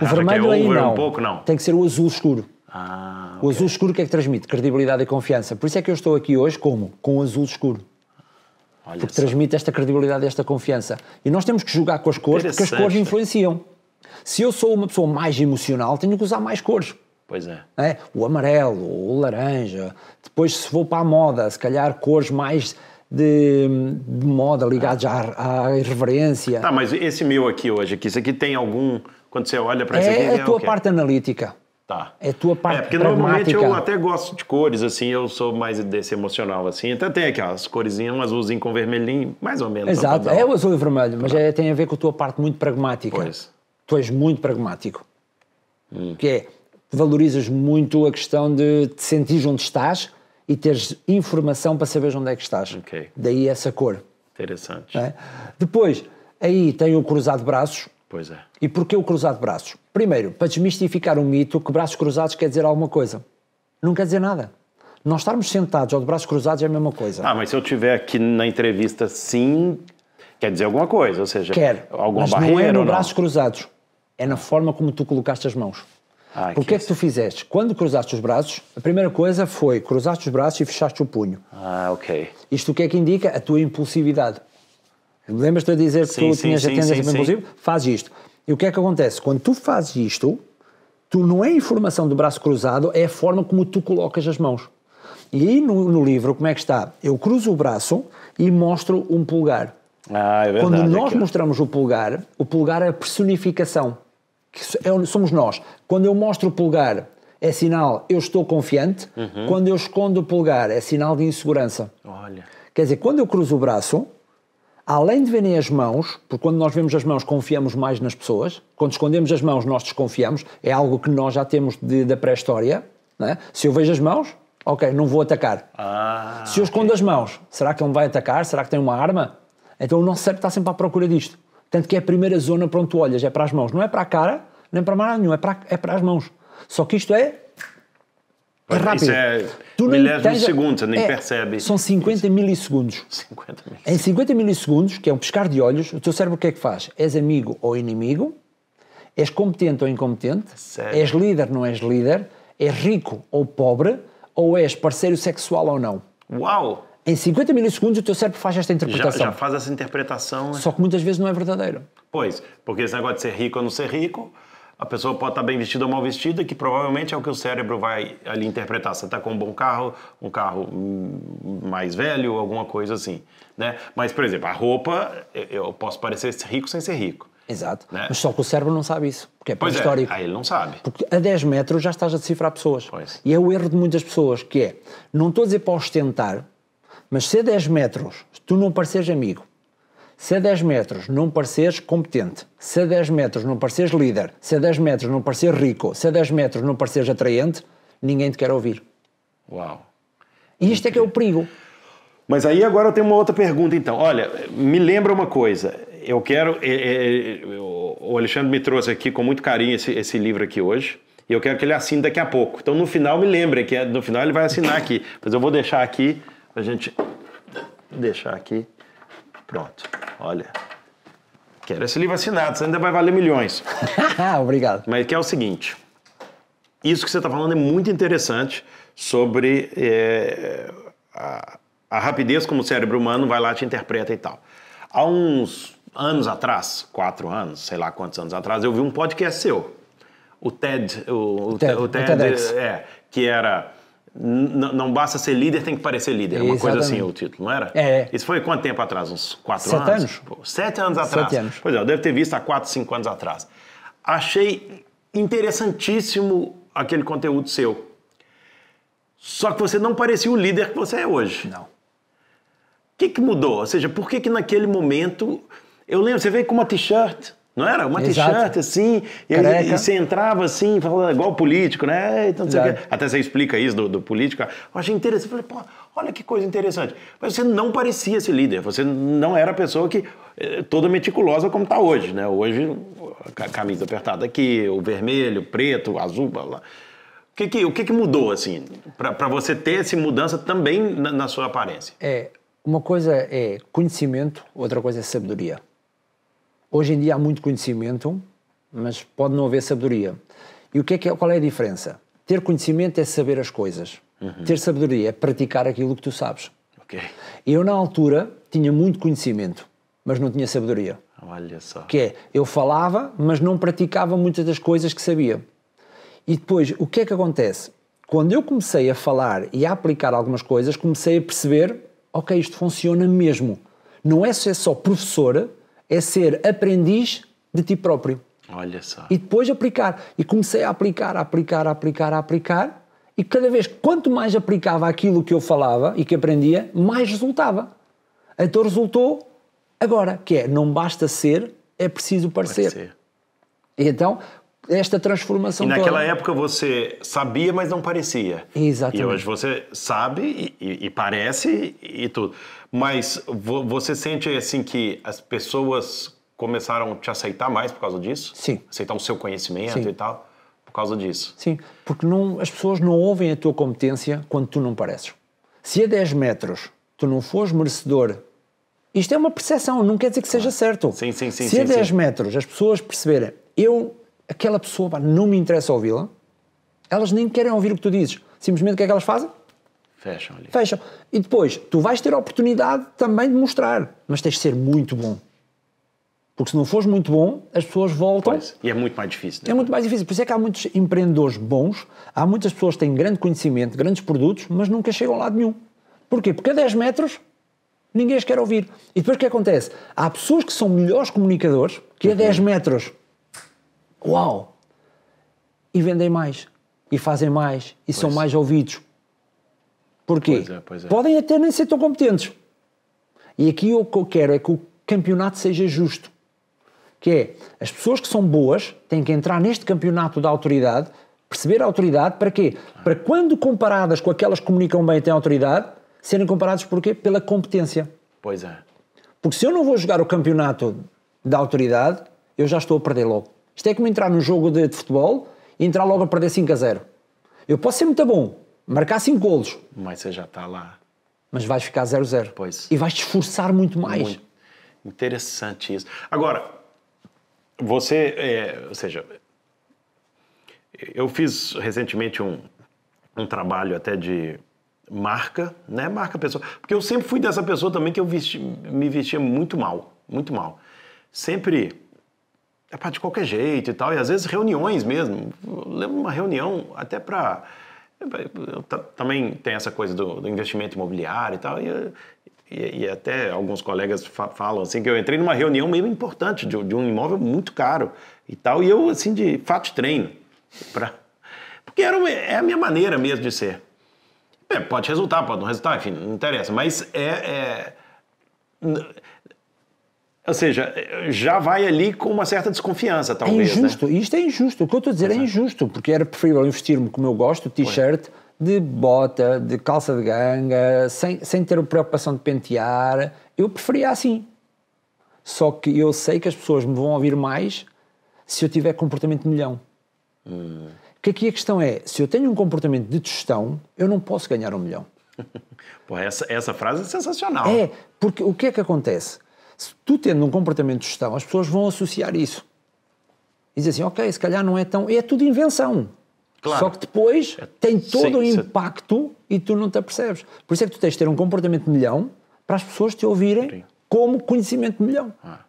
O é vermelho é aí não. Um pouco, não. Tem que ser o azul escuro. Ah, o okay. azul escuro que é que transmite? Credibilidade e confiança. Por isso é que eu estou aqui hoje como? Com o azul escuro. Olha porque só. transmite esta credibilidade e esta confiança. E nós temos que jogar com as cores porque as cores influenciam. Se eu sou uma pessoa mais emocional, tenho que usar mais cores. Pois é. é. O amarelo, o laranja. Depois, se vou para a moda, se calhar cores mais de, de moda, ligados à, à irreverência. Tá, mas esse meu aqui hoje, aqui, isso aqui tem algum. Quando você olha para isso é, aqui. É, é, tá. é a tua é parte analítica. Tá. É tua parte. É, porque pragmática. normalmente eu até gosto de cores, assim, eu sou mais desse emocional, assim. Até tem aqui, cores, as um azulzinho com vermelhinho, mais ou menos. Exato, é o azul e vermelho, mas tá. é, tem a ver com a tua parte muito pragmática. Pois. Tu és muito pragmático. Hum. Que é, valorizas muito a questão de te sentir onde estás e teres informação para saberes onde é que estás. Okay. Daí essa cor. Interessante. É? Depois, aí tem o cruzado de braços. Pois é. E porquê o cruzado de braços? Primeiro, para desmistificar o mito que braços cruzados quer dizer alguma coisa. Não quer dizer nada. Nós estarmos sentados ou de braços cruzados é a mesma coisa. Ah, mas se eu tiver aqui na entrevista sim, quer dizer alguma coisa, ou seja, quer, alguma mas barreira não é no braços cruzados. É na forma como tu colocaste as mãos. Ah, o que é que tu fizeste? Quando cruzaste os braços, a primeira coisa foi cruzaste os braços e fechaste o punho. Ah, ok. Isto o que é que indica? A tua impulsividade. Lembras-te a dizer que sim, tu sim, tinhas sim, a tendência para impulsivo? Faz isto. E o que é que acontece? Quando tu fazes isto, tu não é a informação do braço cruzado, é a forma como tu colocas as mãos. E aí no, no livro, como é que está? Eu cruzo o braço e mostro um pulgar. Ah, é verdade. Quando é nós é que... mostramos o pulgar, o pulgar é a personificação que é somos nós. Quando eu mostro o polegar, é sinal eu estou confiante, uhum. quando eu escondo o polegar, é sinal de insegurança. Olha. Quer dizer, quando eu cruzo o braço, além de verem as mãos, porque quando nós vemos as mãos confiamos mais nas pessoas, quando escondemos as mãos nós desconfiamos, é algo que nós já temos de, da pré-história. É? Se eu vejo as mãos, ok, não vou atacar. Ah, Se eu escondo okay. as mãos, será que ele me vai atacar? Será que tem uma arma? Então o nosso cérebro está sempre à procura disto. Tanto que é a primeira zona para onde tu olhas, é para as mãos. Não é para a cara, nem para mais nenhum, é para, é para as mãos. Só que isto é é rápido. Isso é tu de segundo, nem é, percebe. São 50 isso. milissegundos. 50 milissegundos. Em 50 milissegundos, que é um pescar de olhos, o teu cérebro o que é que faz? És amigo ou inimigo, és competente ou incompetente, Sério? és líder ou não és líder, és rico ou pobre, ou és parceiro sexual ou não. Uau! em 50 milissegundos o teu cérebro faz esta interpretação. Já, já, faz essa interpretação. Né? Só que muitas vezes não é verdadeiro. Pois, porque esse negócio de ser rico ou não ser rico, a pessoa pode estar bem vestida ou mal vestida, que provavelmente é o que o cérebro vai ali interpretar. Você está com um bom carro, um carro hum, mais velho, alguma coisa assim. Né? Mas, por exemplo, a roupa, eu posso parecer rico sem ser rico. Exato. Né? Mas só que o cérebro não sabe isso, porque é pois histórico É. Ah, ele não sabe. Porque a 10 metros já estás a decifrar pessoas. Pois. E é o erro de muitas pessoas, que é, não estou a dizer para ostentar, mas se a 10 metros tu não pareces amigo, se a 10 metros não pareces competente, se a 10 metros não pareces líder, se a 10 metros não pareces rico, se a 10 metros não pareces atraente, ninguém te quer ouvir. Uau! E isto é que é o perigo. Mas aí agora eu tenho uma outra pergunta, então. Olha, me lembra uma coisa. Eu quero. É, é, é o Alexandre me trouxe aqui com muito carinho esse, esse livro aqui hoje e eu quero que ele assine daqui a pouco. Então, no final, me lembre que é, no final ele vai assinar aqui. Mas eu vou deixar aqui a gente deixar aqui. Pronto, olha. Quero esse livro assinado, você ainda vai valer milhões. Ah, obrigado. Mas que é o seguinte, isso que você está falando é muito interessante sobre é, a, a rapidez como o cérebro humano vai lá te interpreta e tal. Há uns anos atrás, quatro anos, sei lá quantos anos atrás, eu vi um podcast seu, o TED, o, o, o TED, o TED, o TED é, que era não basta ser líder, tem que parecer líder. Exatamente. É uma coisa assim o título, não era? É. Isso foi quanto tempo atrás? Uns quatro Sete anos? anos. Pô, sete anos atrás. Sete anos. Pois é, eu devo ter visto há quatro, cinco anos atrás. Achei interessantíssimo aquele conteúdo seu. Só que você não parecia o líder que você é hoje. Não. O que, que mudou? Ou seja, por que, que naquele momento. Eu lembro, você veio com uma t-shirt não era? Uma t-shirt assim, e, e, você entrava assim, falando é igual político, né? Então, Até você explica isso do, do político. Eu achei interessante. Eu falei, pô, olha que coisa interessante. Mas você não parecia esse líder, você não era a pessoa que eh, toda meticulosa como está hoje, né? Hoje, camisa apertada aqui, o vermelho, o preto, o azul, blá blá. O que, que, o que, que mudou, assim, para você ter essa mudança também na, na sua aparência? É, uma coisa é conhecimento, outra coisa é sabedoria. Hoje em dia há muito conhecimento, mas pode não haver sabedoria. E o que é que é, qual é a diferença? Ter conhecimento é saber as coisas. Uhum. Ter sabedoria é praticar aquilo que tu sabes. Okay. Eu, na altura, tinha muito conhecimento, mas não tinha sabedoria. Olha só. Que é, eu falava, mas não praticava muitas das coisas que sabia. E depois, o que é que acontece? Quando eu comecei a falar e a aplicar algumas coisas, comecei a perceber, ok, isto funciona mesmo. Não é só é professor, é ser aprendiz de ti próprio. Olha só. E depois aplicar. E comecei a aplicar, a aplicar, a aplicar, a aplicar. E cada vez, quanto mais aplicava aquilo que eu falava e que aprendia, mais resultava. Então resultou agora, que é, não basta ser, é preciso parecer. parecer. E então, esta transformação. E naquela toda. época você sabia, mas não parecia. Exatamente. E hoje você sabe e, e, e parece e, e tudo. Mas você sente assim que as pessoas começaram a te aceitar mais por causa disso? Sim. Aceitar o seu conhecimento Sim. e tal? Por causa disso? Sim, porque não, as pessoas não ouvem a tua competência quando tu não pareces. Se a é 10 metros tu não fores merecedor isto é uma percepção, não quer dizer que seja certo. Sim, sim, sim. Se a é 10 metros as pessoas perceberem, eu, aquela pessoa, não me interessa ouvi-la, elas nem querem ouvir o que tu dizes. Simplesmente o que é que elas fazem? Fecham ali. Fecham. E depois, tu vais ter a oportunidade também de mostrar, mas tens de ser muito bom. Porque se não fores muito bom, as pessoas voltam. Pois. E é muito mais difícil. Né? É muito mais difícil. Por isso é que há muitos empreendedores bons, há muitas pessoas que têm grande conhecimento, grandes produtos, mas nunca chegam a lado nenhum. Porquê? Porque a 10 metros ninguém as quer ouvir. E depois o que acontece? Há pessoas que são melhores comunicadores que a 10 uhum. metros. Uau! E vendem mais, e fazem mais, e pois. são mais ouvidos. Porquê? Pois é, pois é. Podem até nem ser tão competentes. E aqui o que eu quero é que o campeonato seja justo. Que é, as pessoas que são boas têm que entrar neste campeonato da autoridade, perceber a autoridade, para quê? Para quando comparadas com aquelas que comunicam bem e têm autoridade, serem comparadas por Pela competência. Pois é. Porque se eu não vou jogar o campeonato da autoridade, eu já estou a perder logo. Isto é como entrar num jogo de, de futebol e entrar logo a perder 5 a 0. Eu posso ser muito bom, marcar 5 golos. Mas você já está lá. Mas vais ficar 0-0. Pois. E vais te esforçar muito mais. Muito. Interessante isso. Agora, você, é, ou seja, eu fiz recentemente um, um trabalho até de marca, né? Marca pessoa. Porque eu sempre fui dessa pessoa também que eu vesti, me vestia muito mal, muito mal. Sempre de qualquer jeito e tal, e às vezes reuniões mesmo. Eu lembro uma reunião até para eu também tem essa coisa do, do, investimento imobiliário e tal, e, e, e até alguns colegas fa falam assim que eu entrei numa reunião meio importante de, de, um imóvel muito caro e tal, e eu assim de fato treino, porque era, é a minha maneira mesmo de ser. É, pode resultar, pode não resultar, enfim, não interessa, mas é, é ou seja, já vai ali com uma certa desconfiança, é talvez. É injusto, né? isto é injusto. O que eu estou a dizer Exato. É, é injusto, porque era preferível investir-me como eu gosto, t-shirt, de bota, de calça de ganga, sem, sem ter a preocupação de pentear. Eu preferia assim. Só que eu sei que as pessoas me vão ouvir mais se eu tiver comportamento de milhão. Hum. Porque aqui a questão é: se eu tenho um comportamento de tostão, eu não posso ganhar um milhão. Pô, essa, essa frase é sensacional. É, porque o que é que acontece? Se tu tendo um comportamento de gestão, as pessoas vão associar isso. E dizer assim, ok, se calhar não é tão. É tudo invenção. Claro. Só que depois é tem todo o é- impacto e tu não te apercebes. Por isso é que tu tens de ter um comportamento de milhão para as pessoas te ouvirem Sim. como conhecimento de milhão. Ah.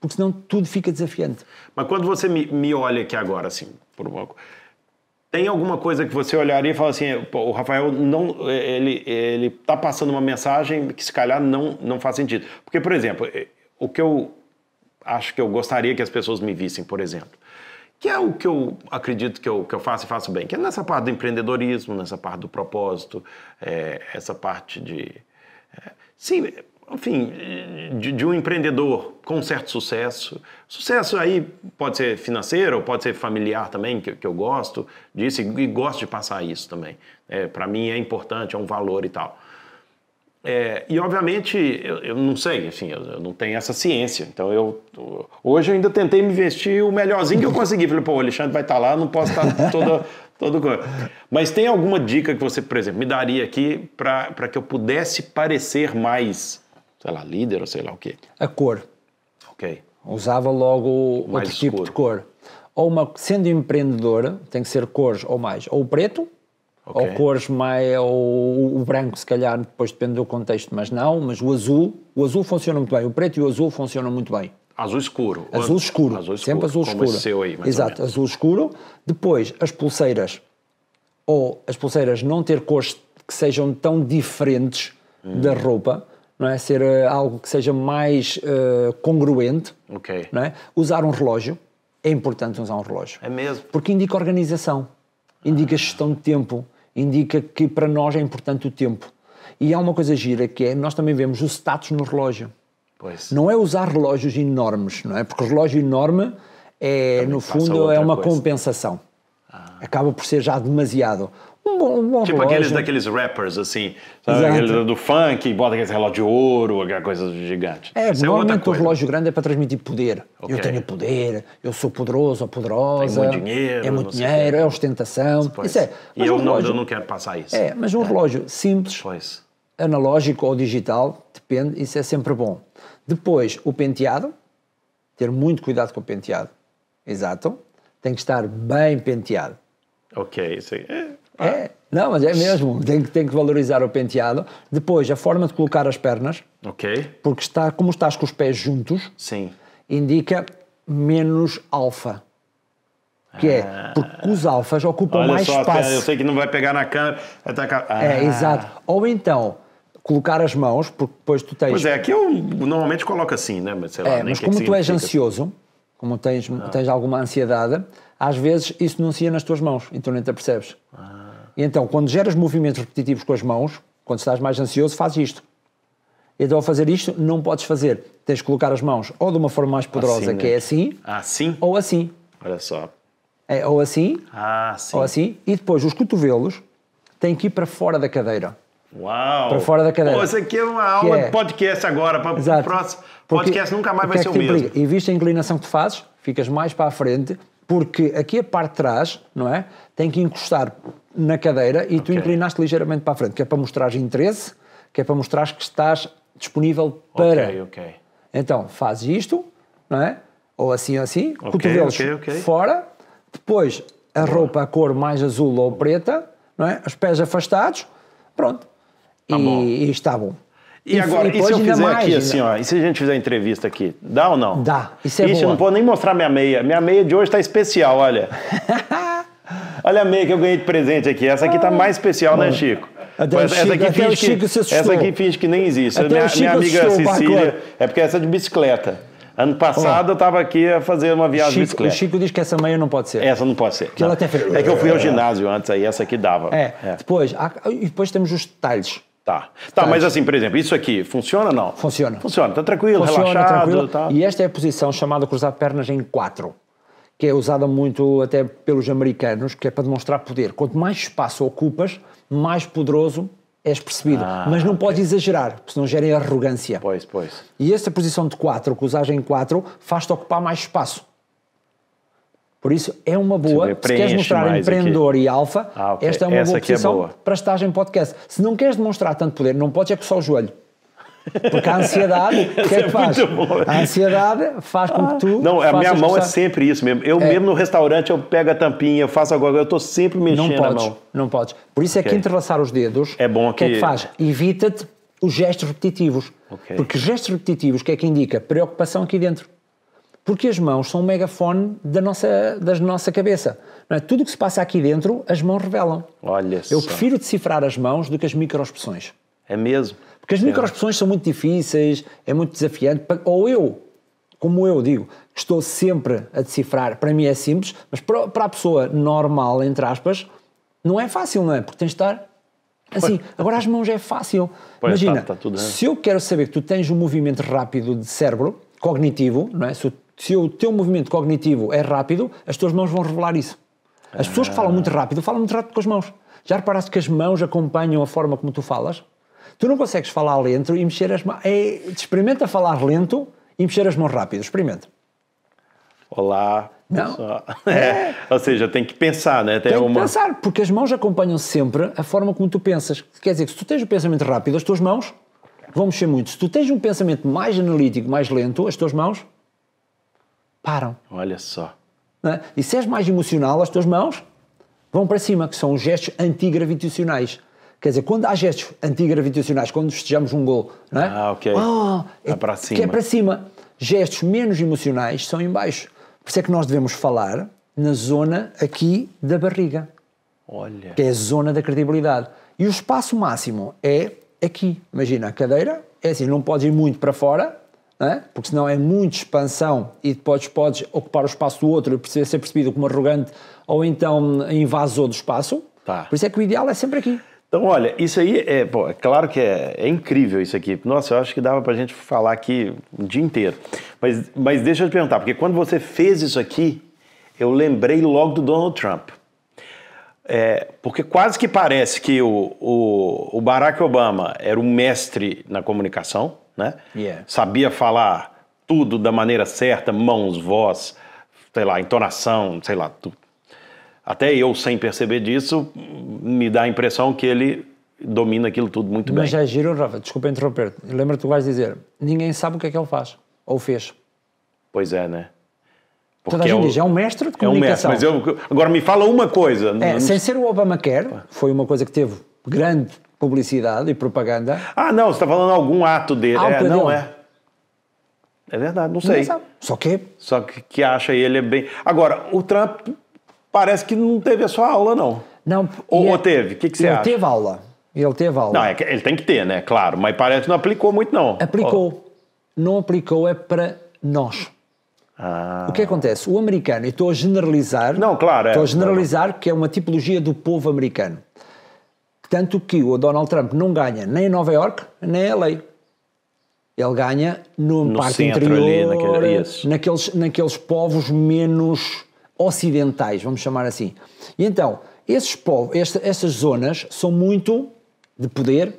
Porque senão tudo fica desafiante. Mas quando você me, me olha aqui agora, assim, por um pouco. Tem alguma coisa que você olharia e fala assim, o Rafael não, ele ele está passando uma mensagem que se calhar não não faz sentido. Porque por exemplo, eh, o que eu acho que eu gostaria que as pessoas me vissem, por exemplo, que é o que eu acredito que eu, que eu faço e faço bem, que é nessa parte do empreendedorismo, nessa parte do propósito, é, essa parte de é, sim enfim, de, de, um empreendedor com certo sucesso. Sucesso aí pode ser financeiro, ou pode ser familiar também, que, que eu gosto disso e, e, gosto de passar isso também. É, Para mim é importante, é um valor e tal. É, e obviamente, eu, eu, não sei, assim, eu, eu, não tenho essa ciência. Então eu hoje eu ainda tentei me vestir o melhorzinho que eu consegui. Falei, pô, o Alexandre vai estar tá lá, não posso estar tá toda todo coisa. Mas tem alguma dica que você, por exemplo, me daria aqui para que eu pudesse parecer mais sei lá, líder ou sei lá o quê? A cor. Ok. Usava logo mais outro tipo escuro. tipo de cor. Ou uma, sendo empreendedora, tem que ser cores ou mais, ou preto, okay. ou cores mais, ou o branco, se calhar, depois depende do contexto, mas não, mas o azul, o azul funciona muito bem, o preto e o azul funcionam muito bem. Azul escuro. Azul escuro. Azul escuro. Sempre azul escuro. Como escuro. Aí, Exato, azul escuro. Depois, as pulseiras. Ou as pulseiras não ter cores que sejam tão diferentes hum. da roupa não é? Ser eh, algo que seja mais uh, congruente, okay. não é? Usar um relógio, é importante usar um relógio. É mesmo? Porque indica organização, indica ah. gestão de tempo, indica que para nós é importante o tempo. E há uma coisa gira que é, nós também vemos o status no relógio. Pois. Não é usar relógios enormes, não é? Porque o relógio enorme é, também no fundo, é uma coisa. compensação. Ah. Acaba por ser já demasiado bom, bom tipo aqueles daqueles rappers, assim, Aquele do funk, bota aquele relógio de ouro, aquela coisa gigante. É, Isso é normalmente é o relógio grande é para transmitir poder. Okay. Eu tenho poder, eu sou poderoso ou poderosa. É muito dinheiro. É muito dinheiro, é ostentação. Isso é. Mas e eu, um relógio, não, eu não quero passar isso. É, mas um é. relógio simples, pois. analógico ou digital, depende, isso é sempre bom. Depois, o penteado, ter muito cuidado com o penteado. Exato. Tem que estar bem penteado. Ok, isso aí. É. É, não, mas é mesmo. Tem, tem que valorizar o penteado. Depois, a forma de colocar as pernas. Ok. Porque está, como estás com os pés juntos, Sim. indica menos alfa. Que é, ah. porque os alfas ocupam Olha mais só, espaço. Eu sei que não vai pegar na câmera. É, ah. É, exato. Ou então, colocar as mãos, porque depois tu tens. Pois é, aqui eu normalmente coloco assim, né? Mas, sei lá, é, mas como que tu és ansioso, como tens, ah. tens alguma ansiedade, às vezes isso denuncia nas tuas mãos, então nem te apercebes. Ah. E então, quando geras movimentos repetitivos com as mãos, quando estás mais ansioso, fazes isto. Então, ao fazer isto, não podes fazer. Tens de colocar as mãos ou de uma forma mais poderosa, assim, né? que é né? assim, assim, ou assim. Olha só. É, ou assim, ah, sim. ou assim, e depois os cotovelos têm que ir para fora da cadeira. Uau! Para fora da cadeira. Pô, isso aqui é uma aula é... de podcast agora, para Exato. o próximo. Podcast nunca mais vai é ser o mesmo. Implica? E viste a inclinação que tu fazes, ficas mais para a frente, porque aqui a parte de trás, não é? Tem que encostar na cadeira e okay. tu inclinaste ligeiramente para a frente, que é para mostrar interesse, que é para mostrar que estás disponível para. Ok, ok. Então, fazes isto, não é? Ou assim ou assim, okay, cotovelos fora, depois a Boa. roupa a cor mais azul ou preta, não é? Os pés afastados, pronto. Tá e, e, está bom. E, e agora, e, se eu fizer mais, aqui ainda... assim, né? ó, e se a gente fizer a entrevista aqui, dá ou não? Dá, isso é Ixi, boa. não vou nem mostrar minha meia, minha meia de hoje está especial, olha. Olha a meia que eu ganhei de presente aqui. Essa aqui tá ah. mais especial, né, Chico? Até Mas essa, aqui finge que, essa aqui finge que nem existe. Até minha, minha amiga Cecília. É porque essa é de bicicleta. Ano passado eu estava aqui a fazer uma viagem Chico, de bicicleta. O Chico diz que essa meia não pode ser. Essa não pode ser. Que não. ela É que eu fui ao ginásio antes, aí essa aqui dava. É. é. Depois, há, depois temos os detalhes. Tá. Tá, mas assim, por exemplo, isso aqui funciona ou não? Funciona. Funciona, Está tranquilo, funciona, relaxado. Tranquilo. Tá. E esta é a posição chamada cruzar pernas em quatro que é usada muito até pelos americanos, que é para demonstrar poder. Quanto mais espaço ocupas, mais poderoso és percebido. Ah, mas não okay. podes exagerar, porque senão gera arrogância. Pois, pois. E essa posição de 4, que usas em 4, faz-te ocupar mais espaço. Por isso, é uma boa, se queres mostrar empreendedor aqui. e alfa, ah, okay. esta é uma essa boa é posição é boa. para estar em podcast. Se não queres demonstrar tanto poder, não podes é que só o joelho. Porque a ansiedade, o que é que é faz? Né? A ansiedade faz com que tu. Não, é a minha mão é sempre isso mesmo. Eu é. mesmo no restaurante, eu pego a tampinha, eu faço agora, eu estou sempre mexendo não podes, a mão. Não podes. Por isso okay. é que entrelaçar os dedos. É bom aqui. O que é que faz? Evita-te os gestos repetitivos. Okay. Porque gestos repetitivos, o que é que indica? Preocupação aqui dentro. Porque as mãos são um megafone da nossa, da nossa cabeça. É? Tudo o que se passa aqui dentro, as mãos revelam. Olha Eu só. prefiro decifrar as mãos do que as microexpressões. É mesmo? Porque as é. microexpressões são muito difíceis, é muito desafiante, ou eu, como eu digo, estou sempre a decifrar, para mim é simples, mas para, a pessoa normal, entre aspas, não é fácil, não é? Porque tens de estar assim. Pois. Agora as mãos é fácil. Pois, tá, Imagina, tá se eu quero saber que tu tens um movimento rápido de cérebro, cognitivo, não é? Se se o teu movimento cognitivo é rápido, as tuas mãos vão revelar isso. As pessoas que ah. falam muito rápido, falam muito rápido com as mãos. Já reparaste que as mãos acompanham a forma como tu falas? Tu não consegues falar lento e mexer as mãos. É, experimenta falar lento e mexer as mãos rápido. Experimenta. Olá. Não. É. Ou seja, tem que pensar, né? Tem, tem uma... que pensar, porque as mãos acompanham sempre a forma como tu pensas. Quer dizer, que se tu tens um pensamento rápido, as tuas mãos vão mexer muito. Se tu tens um pensamento mais analítico, mais lento, as tuas mãos param. Olha só. É? E se és mais emocional, as tuas mãos vão para cima, que são os gestos antigravitacionais. Quer dizer, quando há gestos antigravitacionais, quando festejamos um gol, não é? Ah, ok. Oh, é, é para cima. Que é para cima. Gestos menos emocionais são em baixo. Por isso é que nós devemos falar na zona aqui da barriga. Olha. Que é a zona da credibilidade. E o espaço máximo é aqui. Imagina, a cadeira é assim, não podes ir muito para fora, é? porque senão é muita expansão e depois podes ocupar o espaço do outro e ser percebido como arrogante ou então invasor do espaço. Tá. Por isso é que o ideal é sempre aqui. Então, olha, isso aí é, pô, é claro que é, é, incrível isso aqui. Nossa, eu acho que dava para a gente falar aqui o dia inteiro. Mas, mas deixa eu te perguntar, porque quando você fez isso aqui, eu lembrei logo do Donald Trump. É, porque quase que parece que o, o, o, Barack Obama era um mestre na comunicação, né? Yeah. Sabia falar tudo da maneira certa, mãos, voz, sei lá, entonação, sei lá, tudo até eu, sem perceber disso, me dá a impressão que ele domina aquilo tudo muito Mas bem. Mas já é giro, Rafa, desculpa interromper Lembra-te que vais dizer: ninguém sabe o que é que ele faz, ou fez. Pois é, né? Porque Toda a é gente é o, diz, é um mestre de comunicação. É um mestre, mas eu, agora me fala uma coisa. É, não... Sem ser o Obamacare, foi uma coisa que teve grande publicidade e propaganda. Ah, não, você está falando algum ato dele. Algo não é, dele. não é. É verdade, não sei. Não Só que... Só que, que acha ele é bem... Agora, o Trump parece que não teve a sua aula, não. Não. Ou, ou é- teve? O que, que você acha? Teve aula. Ele teve aula. Não, é ele tem que ter, né? Claro. Mas parece que não aplicou muito, não. Aplicou. Não aplicou é para nós. Ah. O que acontece? O americano, e estou a generalizar. Não, claro. É, estou a generalizar não. que é uma tipologia do povo americano. Tanto que o Donald Trump não ganha nem em Nova York, nem em LA. Ele ganha no, no parque interior, ali, naquele, naqueles, naqueles povos menos ocidentais, vamos chamar assim. E então, esses povos, esta, essas zonas são muito de poder,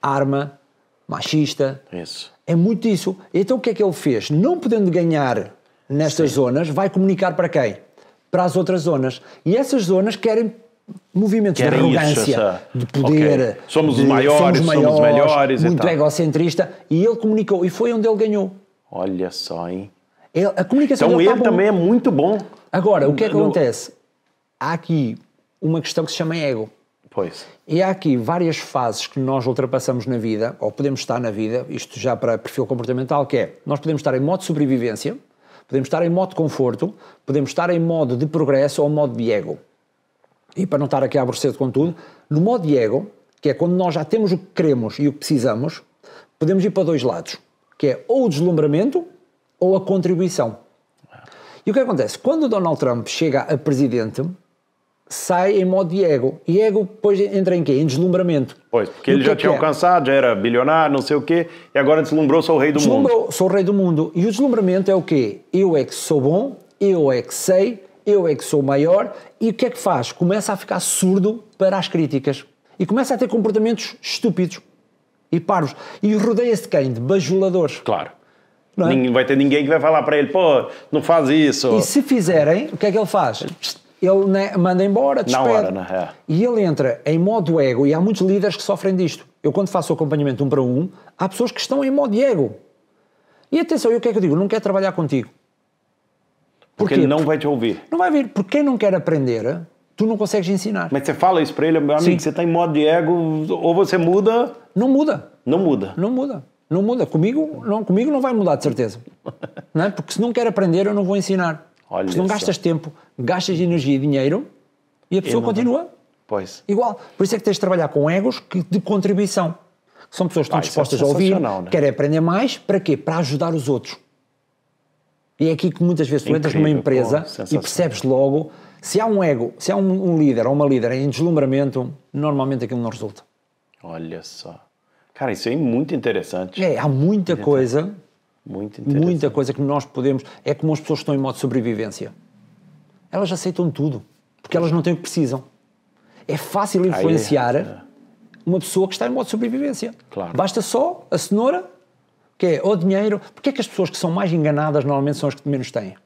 arma, machista. Isso. É muito isso. Então o que é que ele fez? Não podendo ganhar nestas Sim. zonas, vai comunicar para quem? Para as outras zonas. E essas zonas querem movimentos querem de arrogância, isso, de poder. Okay. Somos de, os maiores, somos, maiores, somos melhores. Muito e egocentrista. E ele comunicou. E foi onde ele ganhou. Olha só, hein? Ele, a comunicação então tá ele, ele tá também é muito bom. Agora, o que é que no... acontece? Há aqui uma questão que se chama ego. Pois. E há aqui várias fases que nós ultrapassamos na vida, ou podemos estar na vida, isto já para perfil comportamental, que é, nós podemos estar em modo de sobrevivência, podemos estar em modo de conforto, podemos estar em modo de progresso ou modo de ego. E para não estar aqui a aborrecer com tudo, no modo de ego, que é quando nós já temos o que queremos e o que precisamos, podemos ir para dois lados, que é ou o deslumbramento ou a contribuição. E o que acontece? Quando o Donald Trump chega a presidente, sai em modo de ego. E ego depois entra em quê? Em deslumbramento. Pois, porque e ele já é tinha é? alcançado, já era bilionário, não sei o quê, e agora deslumbrou, sou o rei do mundo. sou o rei do mundo. E o deslumbramento é o quê? Eu é que sou bom, eu é que sei, eu é que sou maior. E o que é que faz? Começa a ficar surdo para as críticas. E começa a ter comportamentos estúpidos e parvos. E rodeia-se de quem? De bajuladores. Claro. Não, é? vai ter ninguém que vai falar para ele, pô, não faz isso. E se fizerem, o que é que ele faz? Ele né, manda embora, despede. Na hora, né? É. E ele entra em modo ego, e há muitos líderes que sofrem disto. Eu, quando faço acompanhamento um para um, há pessoas que estão em modo ego. E atenção, e o que é que eu digo? Não quer trabalhar contigo. Porque ele não vai te ouvir. Não vai vir. Porque quem não quer aprender, tu não consegues ensinar. Mas você fala isso para ele, meu amigo, Sim. você está em modo de ego, ou você muda. Não muda. Não muda. Não muda. Não muda. Comigo não, comigo não vai mudar, de certeza. Não é? Porque se não quer aprender, eu não vou ensinar. Olha se não gastas só. tempo, gastas energia e dinheiro e a pessoa continua. Pois. Igual. Por isso é que tens de trabalhar com egos que, de contribuição. São pessoas que estão ah, é dispostas é a ouvir, né? querem aprender mais. Para quê? Para ajudar os outros. E é aqui que muitas vezes tu entras numa empresa e percebes logo se há um ego, se há um, um líder ou uma líder em deslumbramento, normalmente aquilo não resulta. Olha só. Cara, isso é muito interessante. É, há muita coisa. Muito muita coisa que nós podemos. É como as pessoas estão em modo de sobrevivência. Elas aceitam tudo, porque elas não têm o que precisam. É fácil é, influenciar Aí, é. uma pessoa que está em modo de sobrevivência. Claro. Basta só a cenoura, que é o dinheiro. Porquê é que as pessoas que são mais enganadas normalmente são as que menos têm?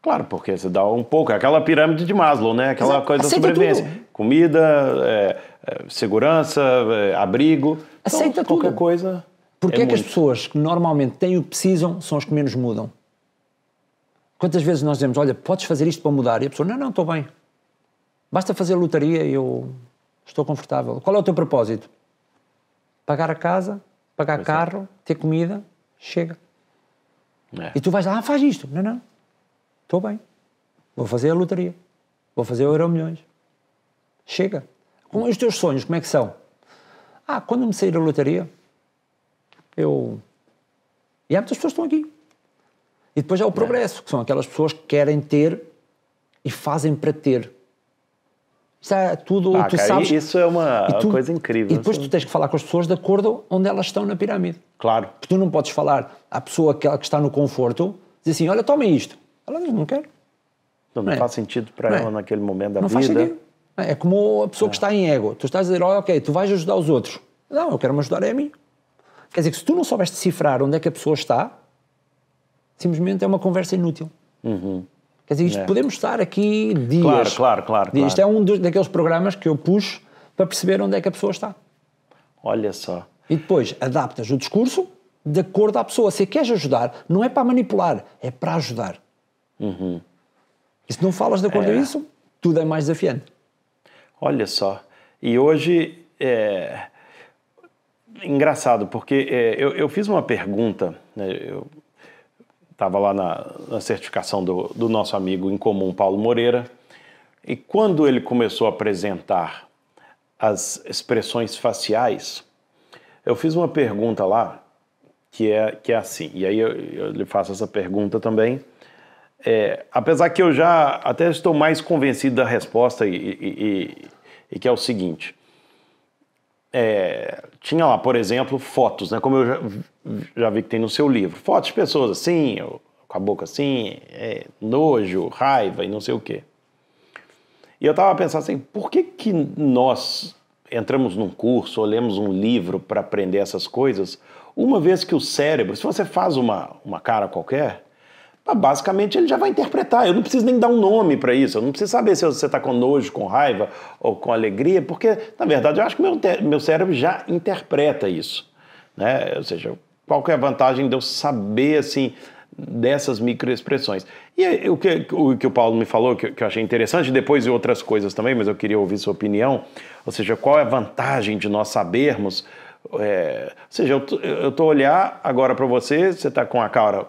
Claro, porque você dá um pouco, é aquela pirâmide de Maslow, né? Aquela Exato. coisa Aceita da sobrevivência. Tudo comida, é, é, segurança, é, abrigo. Então, Aceita então, qualquer tudo. coisa. Porque é, é, que as pessoas que normalmente têm o que precisam são as que menos mudam? Quantas vezes nós dizemos, olha, podes fazer isto para mudar? E a pessoa, não, não, estou bem. Basta fazer lotaria e eu estou confortável. Qual é o teu propósito? Pagar a casa, pagar pois é. carro, ter comida, chega. E tu vais lá, ah, faz isto. Não, não, estou bem. Vou fazer a lotaria. Vou fazer o Euro Milhões. Chega. Com os teus sonhos, como é que são? Ah, quando me sair a lotaria, eu. E há muitas pessoas que estão aqui. E depois há o é. progresso, que são aquelas pessoas que querem ter e fazem para ter. Isso é tudo, ah, tu cara, sabes. Isso é uma, tu, coisa incrível. E depois assim. tu tens que falar com as pessoas de acordo onde elas estão na pirâmide. Claro. Porque tu não podes falar à pessoa que, que está no conforto, dizer assim: olha, toma isto. Ela diz: não quero. Não, não, não é. faz sentido para é? ela é. naquele momento da não vida. Faz sentido. É como a pessoa que é. está em ego. Tu estás a dizer, olha, ok, tu vais ajudar os outros. Não, eu quero-me ajudar é a mim. Quer dizer que se tu não souberes decifrar onde é que a pessoa está, simplesmente é uma conversa inútil. Uhum. Quer dizer, isto é. podemos estar aqui dias. Claro, claro, claro. Isto é um dos, daqueles programas que eu puxo para perceber onde é que a pessoa está. Olha só. E depois adaptas o discurso de acordo à pessoa. Se queres ajudar, não é para manipular, é para ajudar. Uhum. E se não falas de acordo é. a isso, tudo é mais desafiante. Olha só. E hoje é engraçado, porque é, eu, eu, fiz uma pergunta, né, eu estava lá na, na certificação do, do, nosso amigo em comum, Paulo Moreira, e quando ele começou a apresentar as expressões faciais, eu fiz uma pergunta lá que é, que é assim, e aí eu, eu lhe faço essa pergunta também, é, apesar que eu já até estou mais convencido da resposta e, e, e, e que é o seguinte. É, tinha lá, por exemplo, fotos, né? Como eu já, já, vi que tem no seu livro. Fotos de pessoas assim, com a boca assim, é, nojo, raiva e não sei o quê. E eu estava pensando assim, por que, que nós entramos num curso ou lemos um livro para aprender essas coisas, uma vez que o cérebro, se você faz uma, uma cara qualquer, ah, basicamente ele já vai interpretar. Eu não preciso nem dar um nome para isso, eu não preciso saber se você está com nojo, com raiva ou com alegria, porque, na verdade, eu acho que meu, meu cérebro já interpreta isso. Né? Ou seja, qual que é a vantagem de eu saber, assim, dessas microexpressões? E aí, o que, o que o Paulo me falou, que, que eu achei interessante, depois e outras coisas também, mas eu queria ouvir sua opinião, ou seja, qual é a vantagem de nós sabermos é, ou seja, eu estou olhar agora para você, você está com a cara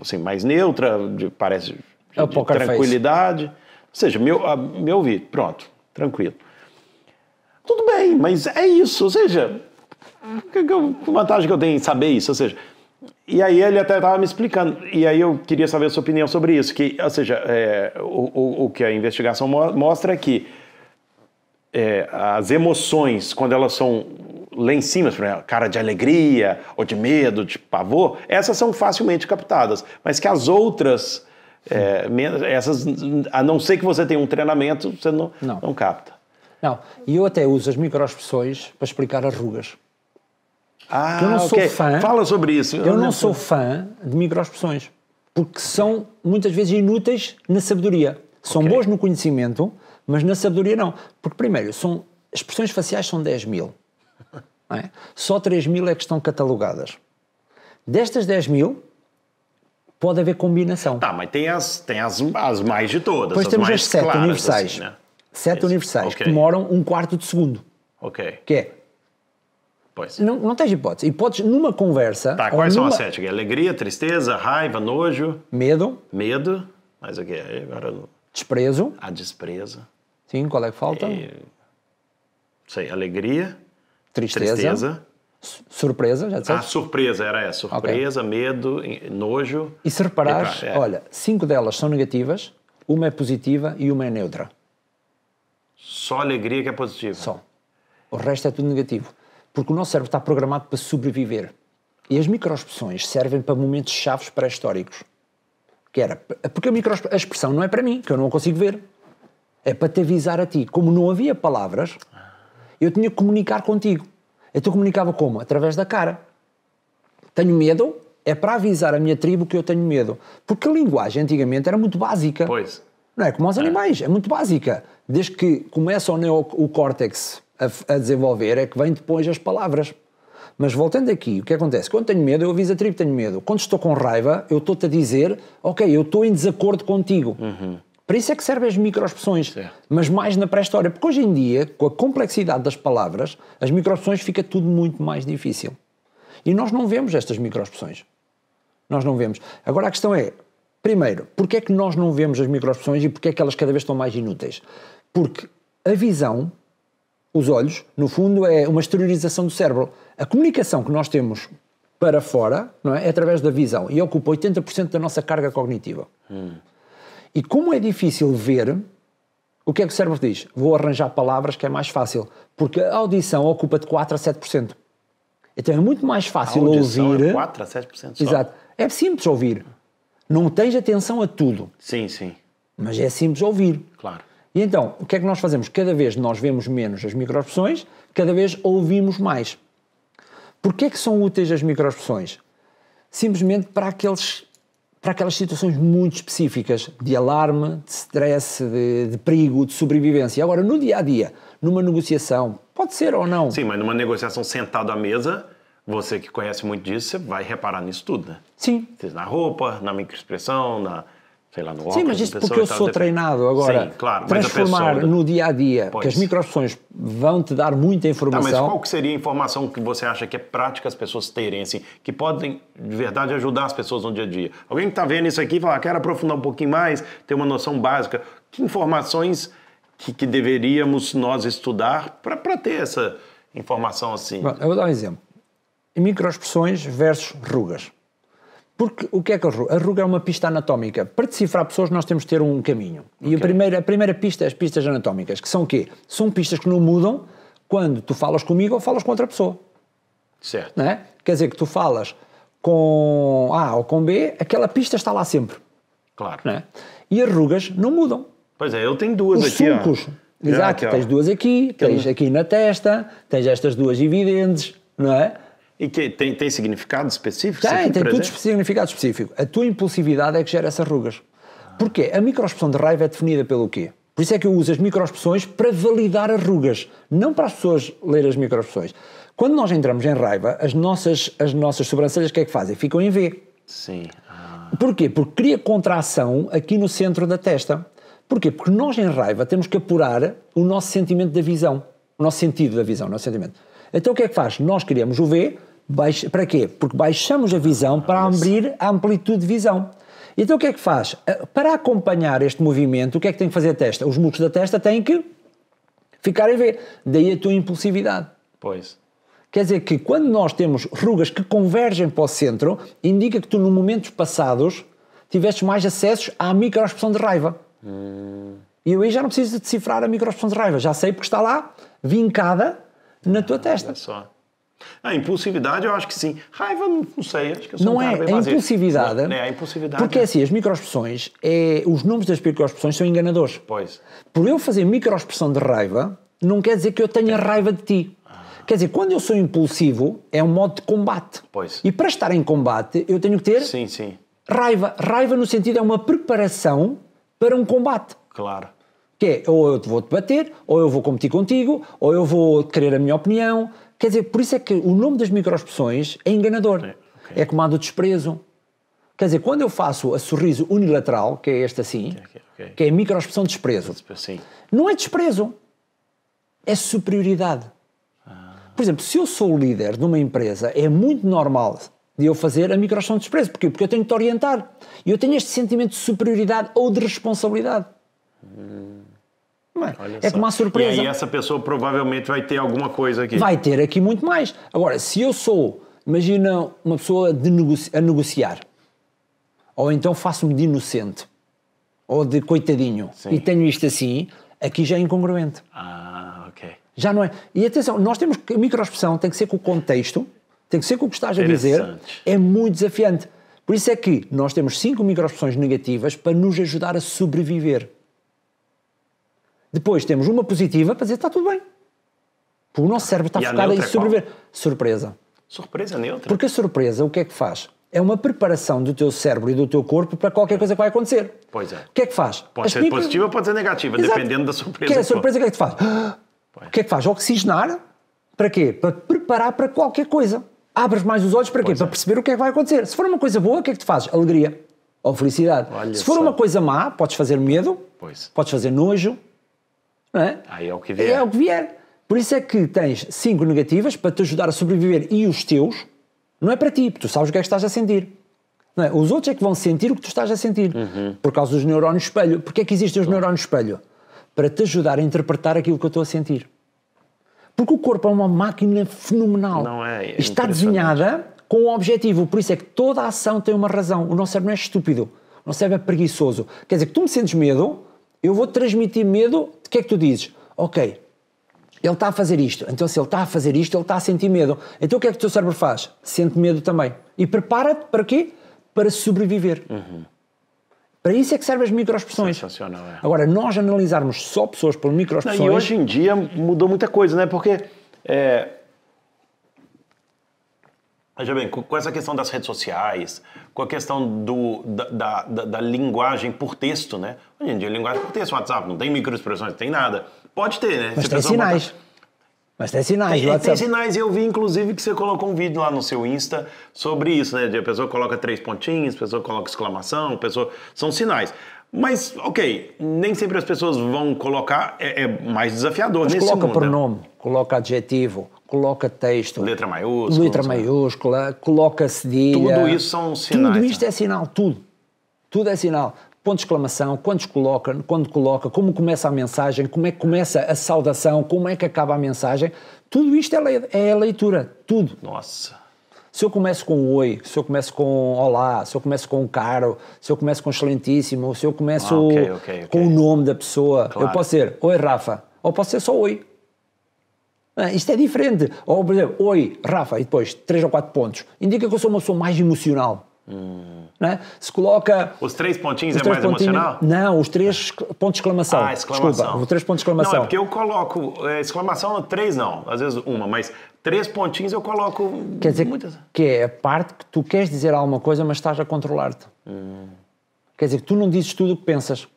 assim, mais neutra, de, parece é de, é de tranquilidade. Face. Ou seja, meu, a, ah, me ouvi, pronto, tranquilo. Tudo bem, mas é isso. Ou seja, que, que vantagem que eu tenho em saber isso? Ou seja, e aí ele até estava me explicando, e aí eu queria saber a sua opinião sobre isso, que, ou seja, é, o, o, o, que a investigação mo mostra é que é, as emoções, quando elas são lá em cima, assim, né? cara de alegria, ou de medo, de pavor, essas são facilmente captadas, mas que as outras, é, essas, a não ser que você tenha um treinamento, você não, não. não capta. Não, e eu até uso as microexpressões para explicar as rugas. Ah, eu não ah, okay. sou fã. Fala sobre isso. Eu, eu não, não sou fã de microexpressões porque são muitas vezes inúteis na sabedoria. São okay. boas no conhecimento, mas na sabedoria não. Porque, primeiro, são, expressões faciais são 10 mil. É? Só 3 mil é que estão catalogadas. Destas 10 mil, pode haver combinação. Tá, mas tem as, tem as, as mais de todas. Depois as temos as 7 universais. Assim, né? Sete universais, okay. que demoram um quarto de segundo. Ok. Que é não, não tens hipótese. Hipóteses numa conversa. Tá, quais numa... são as sete? Alegria, tristeza, raiva, nojo. Medo. Medo. Mas o okay, Agora. Desprezo. A desprezo. Sim, qual é que falta? E... Sei, alegria. Tristeza. Tristeza. Surpresa, já disseste? Ah, surpresa, era essa. Surpresa, okay. medo, nojo. E se reparares, é. olha, cinco delas são negativas, uma é positiva e uma é neutra. Só alegria que é positiva. Só. O resto é tudo negativo. Porque o nosso cérebro está programado para sobreviver. E as microexpressões servem para momentos chaves pré-históricos. Que era, porque a, micro, a expressão não é para mim, que eu não a consigo ver. É para te avisar a ti. Como não havia palavras, ah, eu tinha que comunicar contigo. Então comunicava como? Através da cara. Tenho medo, é para avisar a minha tribo que eu tenho medo. Porque a linguagem antigamente era muito básica. Pois. Não é como aos é. animais, é muito básica. Desde que começa o neocórtex a, a desenvolver, é que vem depois as palavras. Mas voltando aqui, o que acontece? Quando tenho medo, eu aviso a tribo que tenho medo. Quando estou com raiva, eu estou-te a dizer, ok, eu estou em desacordo contigo. Uhum. Para isso é que servem as micro-expressões. mas mais na pré-história, porque hoje em dia, com a complexidade das palavras, as micro-expressões fica tudo muito mais difícil. E nós não vemos estas micro-expressões. Nós não vemos. Agora a questão é, primeiro, porquê é que nós não vemos as micro-expressões e porquê é que elas cada vez estão mais inúteis? Porque a visão, os olhos, no fundo é uma exteriorização do cérebro. A comunicação que nós temos para fora, não é, é através da visão e ocupa 80% da nossa carga cognitiva. Hum. E como é difícil ver, o que é que o cérebro diz? Vou arranjar palavras que é mais fácil, porque a audição ocupa de 4 a 7%. Então é muito mais fácil a ouvir. É 4 a 7% só. Exato. É simples ouvir. Não tens atenção a tudo. Sim, sim. Mas é simples ouvir. Claro. E então, o que é que nós fazemos? Cada vez nós vemos menos as microexpressões, cada vez ouvimos mais. Porquê é que são úteis as microexpressões? Simplesmente para aqueles para aquelas situações muito específicas de alarme, de stress, de, de, perigo, de sobrevivência. Agora, no dia a dia, numa negociação, pode ser ou não. Sim, mas numa negociação sentado à mesa, você que conhece muito disso, você vai reparar nisso tudo, né? Sim. Na roupa, na microexpressão, na sei lá, no óculos. Sim, mas isso porque eu sou de... treinado agora. Sim, claro, transformar pessoa... Né? no dia a dia, pois. porque as microexpressões vão te dar muita informação. Tá, mas qual seria a informação que você acha que é prática as pessoas terem, assim, que podem de verdade ajudar as pessoas no dia a dia? Alguém que está vendo isso aqui e fala, ah, quero aprofundar um pouquinho mais, ter uma noção básica. Que informações que, que deveríamos nós estudar para ter essa informação assim? Bom, eu vou dar um exemplo. Microexpressões versus rugas. Porque o que é que a ruga? A ruga é uma pista anatómica. Para decifrar pessoas, nós temos de ter um caminho. Okay. E a primeira, a primeira pista é as pistas anatómicas, que são o quê? São pistas que não mudam quando tu falas comigo ou falas com outra pessoa. Certo. Não é? Quer dizer que tu falas com A ou com B, aquela pista está lá sempre. Claro. Não é? E as rugas não mudam. Pois é, eu tenho duas Os aqui. Os sulcos. Exato, aqui, tens duas aqui, tens aqui na testa, tens estas duas evidentes, não é? E que tem, tem significado específico? Tem, tem tudo significado específico. A tua impulsividade é que gera essas rugas. Porquê? A microexpressão de raiva é definida pelo quê? Por isso é que eu uso as microexpressões para validar as rugas, não para as pessoas lerem as microexpressões. Quando nós entramos em raiva, as nossas, as nossas sobrancelhas o que é que fazem? Ficam em V. Sim. Porquê? Porque cria contração aqui no centro da testa. Porquê? Porque nós em raiva temos que apurar o nosso sentimento da visão, o nosso sentido da visão, o nosso sentimento. Então o que é que faz? Nós criamos o V, Baixa, para quê? Porque baixamos a visão para ah, abrir a amplitude de visão. Então o que é que faz? Eh, para acompanhar este movimento, o que é que tem que fazer a testa? Os músculos da testa têm que ficar a ver. Daí a tua impulsividade. Pois. Quer dizer que quando nós temos rugas que convergem para o centro, indica que tu, no momentos passados, tiveste mais acessos à microexpressão de raiva. Hum. E eu aí já não preciso decifrar a microexpressão de raiva, já sei porque está lá, vincada na ah, tua testa. Olha só. A ah, impulsividade, eu acho que sim. Raiva, não sei, acho que eu sou Não um é, bem a impulsividade, não, é, é a impulsividade. Porque né? é assim, as microexpressões, é, os nomes das microexpressões são enganadores. Pois. Por eu fazer microexpressão de raiva, não quer dizer que eu tenha raiva de ti. Ah. Quer dizer, quando eu sou impulsivo, é um modo de combate. Pois. E para estar em combate, eu tenho que ter sim, sim. raiva. Raiva no sentido é uma preparação para um combate. Claro que é ou eu vou te bater, ou eu vou competir contigo, ou eu vou querer a minha opinião, Quer dizer, por isso é que o nome das microexpressões é enganador. É, okay. é como a do desprezo. Quer dizer, quando eu faço a sorriso unilateral, que é este assim, okay, okay, okay. que é a microexpressão de desprezo, não é desprezo, é superioridade. Ah. Por exemplo, se eu sou o líder de uma empresa, é muito normal de eu fazer a microexpressão de desprezo. Porquê? Porque eu tenho que te orientar. E eu tenho este sentimento de superioridade ou de responsabilidade. Hum. É, é como uma surpresa. E aí essa pessoa provavelmente vai ter alguma coisa aqui. Vai ter aqui muito mais. Agora, se eu sou, imagina uma pessoa negoci a negociar, ou então faço-me de inocente, ou de coitadinho, Sim. e tenho isto assim, aqui já é incongruente. Ah, ok. Já não é. E atenção, nós temos que a microexpressão tem que ser com o contexto, tem que ser com o que estás a dizer, é muito desafiante. Por isso é que nós temos cinco microexpressões negativas para nos ajudar a sobreviver. Depois temos uma positiva para dizer está tudo bem. Porque o nosso cérebro está e focado em sobreviver. Qual? Surpresa. Surpresa neutra. Porque a surpresa, o que é que faz? É uma preparação do teu cérebro e do teu corpo para qualquer coisa que vai acontecer. Pois é. O que é que faz? Pode As ser positiva ou pode ser negativa, Exato. dependendo da surpresa. Que é a surpresa, o que é que tu faz? Pois. O que é que faz? Oxigenar. Para quê? Para preparar para qualquer coisa. Abres mais os olhos para pois quê? É. Para perceber o que é que vai acontecer. Se for uma coisa boa, o que é que tu fazes? Alegria ou felicidade. Olha Se for só. uma coisa má, podes fazer medo, pois. podes fazer nojo, não é? é o que vier. É o que vier. Por isso é que tens cinco negativas para te ajudar a sobreviver e os teus não é para ti, porque tu sabes o que é que estás a sentir. Não é? Os outros é que vão sentir o que tu estás a sentir, uhum. por causa dos neurónios espelho. Porquê é que existem os uhum. neurónios espelho? Para te ajudar a interpretar aquilo que eu estou a sentir. Porque o corpo é uma máquina fenomenal. Não é, é está desenhada com um objetivo, por isso é que toda a ação tem uma razão. O nosso cérebro não é estúpido, o nosso cérebro é preguiçoso. Quer dizer, que tu me sentes medo, eu vou transmitir medo que é que tu dizes? Ok, ele está a fazer isto, então se ele está a fazer isto, ele está a sentir medo. Então o que é que o teu cérebro faz? Sente medo também. E prepara-te para quê? Para sobreviver. Uhum. Para isso é que servem as microexpressões. Sensacional, é. Agora, nós analisarmos só pessoas por microexpressões... E hoje em dia mudou muita coisa, é? Porque... É Veja bem, com essa questão das redes sociais, com a questão do, da, da, da linguagem por texto, né? Hoje em dia, linguagem por texto, WhatsApp, não tem microexpressões, não tem nada. Pode ter, né? Mas Se tem sinais. Botar... Mas tem sinais. Tem, tem sinais. Eu vi, inclusive, que você colocou um vídeo lá no seu Insta sobre isso, né? A pessoa coloca três pontinhos, a pessoa coloca exclamação, a pessoa... São sinais. Mas, ok, nem sempre as pessoas vão colocar, é, é mais desafiador Mas nesse coloca mundo. coloca né? pronome, né? coloca adjetivo, coloca texto. Letra maiúscula. Letra maiúscula, coloca cedilha. Tudo isso são sinais. Tudo é? isto é sinal, tudo. Tudo é sinal. Ponto de exclamação, quantos coloca, quando coloca, como começa a mensagem, como é que começa a saudação, como é que acaba a mensagem. Tudo isto é, le é leitura, tudo. Nossa. Se eu começo com oi, se eu começo com olá, se eu começo com caro, se eu começo com excelentíssimo, se eu começo ah, okay, okay, okay. com o nome da pessoa, claro. eu posso ser oi Rafa, ou posso ser só oi. É, isto é diferente. Ou, por exemplo, oi, Rafa, e depois três ou quatro pontos. Indica que eu sou uma pessoa mais emocional. Hum. Né? Se coloca. Os três pontinhos os é três é mais emocional? Não, os três pontos de exclamação. Ah, exclamação. Desculpa, os três pontos de exclamação. Não, é porque eu coloco é, exclamação três, não. Às vezes uma, mas três pontinhos eu coloco. Quer dizer, muitas... que é a parte que tu queres dizer alguma coisa, mas estás a controlar-te. Hum. Quer dizer, que tu não dizes tudo o que pensas.